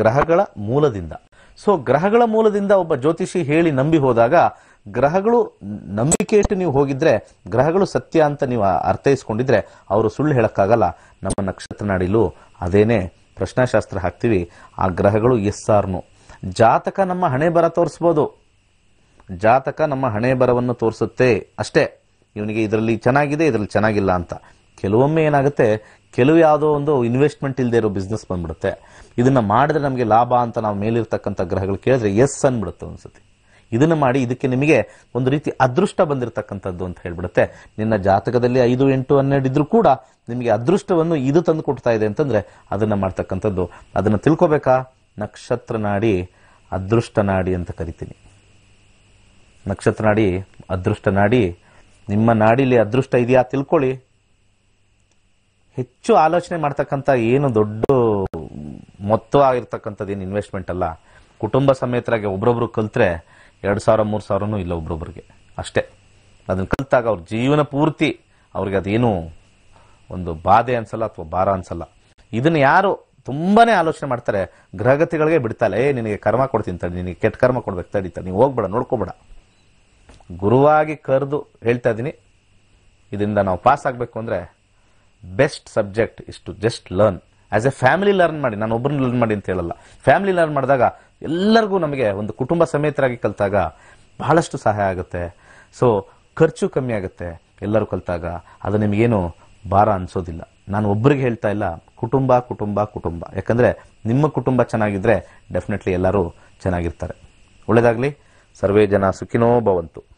ಗ್ರಹಗಳ ಮೂಲದಿಂದ ಸೊ ಗ್ರಹಗಳ ಮೂಲದಿಂದ ಒಬ್ಬ ಜ್ಯೋತಿಷಿ ಹೇಳಿ ನಂಬಿ ಹೋದಾಗ ಗ್ರಹಗಳು ನಂಬಿಕೆ ಇಟ್ಟು ನೀವು ಹೋಗಿದ್ರೆ ಗ್ರಹಗಳು ಸತ್ಯ ಅಂತ ನೀವು ಅರ್ಥೈಸ್ಕೊಂಡಿದ್ರೆ ಅವರು ಸುಳ್ಳು ಹೇಳಕ್ಕಾಗಲ್ಲ ನಮ್ಮ ನಕ್ಷತ್ರ ನಾಡಿಲು ಅದೇನೆ ಪ್ರಶ್ನಾಶಾಸ್ತ್ರ ಹಾಕ್ತೀವಿ ಆ ಗ್ರಹಗಳು ಎಸ್ ಆರ್ನು ಜಾತಕ ನಮ್ಮ ಹಣೆ ಬರ ತೋರಿಸ್ಬೋದು ಜಾತಕ ನಮ್ಮ ಹಣೆ ಬರವನ್ನು ತೋರಿಸುತ್ತೆ ಅಷ್ಟೇ ಇವನಿಗೆ ಇದರಲ್ಲಿ ಚೆನ್ನಾಗಿದೆ ಇದರಲ್ಲಿ ಚೆನ್ನಾಗಿಲ್ಲ ಅಂತ ಕೆಲವೊಮ್ಮೆ ಏನಾಗುತ್ತೆ ಕೆಲವು ಯಾವುದೋ ಒಂದು ಇನ್ವೆಸ್ಟ್ಮೆಂಟ್ ಇಲ್ಲದೆ ಇರೋ ಬಿಸ್ನೆಸ್ ಬಂದ್ಬಿಡುತ್ತೆ ಇದನ್ನ ಮಾಡಿದ್ರೆ ನಮಗೆ ಲಾಭ ಅಂತ ನಾವು ಮೇಲಿರ್ತಕ್ಕಂಥ ಗ್ರಹಗಳು ಕೇಳಿದ್ರೆ ಎಸ್ ಅನ್ಬಿಡುತ್ತೆ ಒಂದ್ಸತಿ ಇದನ್ನು ಮಾಡಿ ಇದಕ್ಕೆ ನಿಮಗೆ ಒಂದು ರೀತಿ ಅದೃಷ್ಟ ಬಂದಿರತಕ್ಕಂಥದ್ದು ಅಂತ ಹೇಳ್ಬಿಡುತ್ತೆ ನಿನ್ನ ಜಾತಕದಲ್ಲಿ ಐದು ಎಂಟು ಹನ್ನೆರಡು ಇದ್ರೂ ಕೂಡ ನಿಮಗೆ ಅದೃಷ್ಟವನ್ನು ಇದು ತಂದು ಕೊಡ್ತಾ ಇದೆ ಅಂತಂದ್ರೆ ಅದನ್ನ ಮಾಡ್ತಕ್ಕಂಥದ್ದು ಅದನ್ನ ತಿಳ್ಕೊಬೇಕಾ ನಕ್ಷತ್ರ ನಾಡಿ ಅದೃಷ್ಟ ನಾಡಿ ಅಂತ ಕರಿತೀನಿ ನಕ್ಷತ್ರ ನಾಡಿ ಅದೃಷ್ಟ ನಾಡಿ ನಿಮ್ಮ ನಾಡಿಲಿ ಅದೃಷ್ಟ ಇದೆಯಾ ತಿಳ್ಕೊಳ್ಳಿ ಹೆಚ್ಚು ಆಲೋಚನೆ ಮಾಡ್ತಕ್ಕಂಥ ಏನು ದೊಡ್ಡ ಮೊತ್ತ ಆಗಿರ್ತಕ್ಕಂಥದ್ದು ಏನು ಇನ್ವೆಸ್ಟ್ಮೆಂಟ್ ಅಲ್ಲ ಕುಟುಂಬ ಸಮೇತರಾಗಿ ಒಬ್ರೊಬ್ರು ಕಲ್ತ್ರೆ ಎರಡು ಸಾವಿರ ಮೂರು ಸಾವಿರನೂ ಇಲ್ಲ ಒಬ್ರೊಬ್ರಿಗೆ ಅಷ್ಟೇ ಅದನ್ನು ಕಲ್ತಾಗ ಅವ್ರ ಜೀವನ ಪೂರ್ತಿ ಅವ್ರಿಗೆ ಅದೇನು ಒಂದು ಬಾಧೆ ಅನ್ಸಲ್ಲ ಅಥವಾ ಭಾರ ಅನ್ಸಲ್ಲ ಇದನ್ನ ಯಾರು ತುಂಬಾ ಆಲೋಚನೆ ಮಾಡ್ತಾರೆ ಗ್ರಹಗತಿಗಳಿಗೆ ಬಿಡ್ತಾಳೆ ಏ ನಿನಗೆ ಕರ್ಮ ಕೊಡ್ತೀನಿ ತಡಿ ನಿನಗೆ ಕೆಟ್ಟ ಕರ್ಮ ಕೊಡ್ಬೇಕು ತಡಿ ನೀವು ಹೋಗ್ಬೇಡ ನೋಡ್ಕೋಬೇಡ ಗುರುವಾಗಿ ಕರೆದು ಹೇಳ್ತಾ ಇದ್ದೀನಿ ಇದರಿಂದ ನಾವು ಪಾಸ್ ಆಗಬೇಕು ಅಂದರೆ best subject is to just learn as a family learn ಮಾಡಿ ನಾನು ಒಬ್ಬರನ್ನ ಲರ್ನ್ ಮಾಡಿ ಅಂತ ಹೇಳಲ್ಲ ಫ್ಯಾಮಿಲಿ ಲರ್ನ್ ಮಾಡಿದಾಗ ಎಲ್ಲರಿಗೂ ನಮಗೆ ಒಂದು ಕುಟುಂಬ ಸಮೇತರಾಗಿ ಕಲಿತಾಗ ಬಹಳಷ್ಟು ಸಹಾಯ ಆಗುತ್ತೆ ಸೊ ಖರ್ಚು ಕಮ್ಮಿ ಆಗುತ್ತೆ ಎಲ್ಲರೂ ಕಲಿತಾಗ ಅದು ನಿಮಗೇನು ಭಾರ ಅನಿಸೋದಿಲ್ಲ ನಾನು ಒಬ್ಬರಿಗೆ ಹೇಳ್ತಾ ಇಲ್ಲ ಕುಟುಂಬ ಕುಟುಂಬ ಕುಟುಂಬ ಯಾಕಂದರೆ ನಿಮ್ಮ ಕುಟುಂಬ ಚೆನ್ನಾಗಿದ್ದರೆ ಡೆಫಿನೆಟ್ಲಿ ಎಲ್ಲರೂ ಚೆನ್ನಾಗಿರ್ತಾರೆ ಒಳ್ಳೇದಾಗಲಿ ಸರ್ವೇ ಜನ ಸುಖಿನೋ ಭವಂತು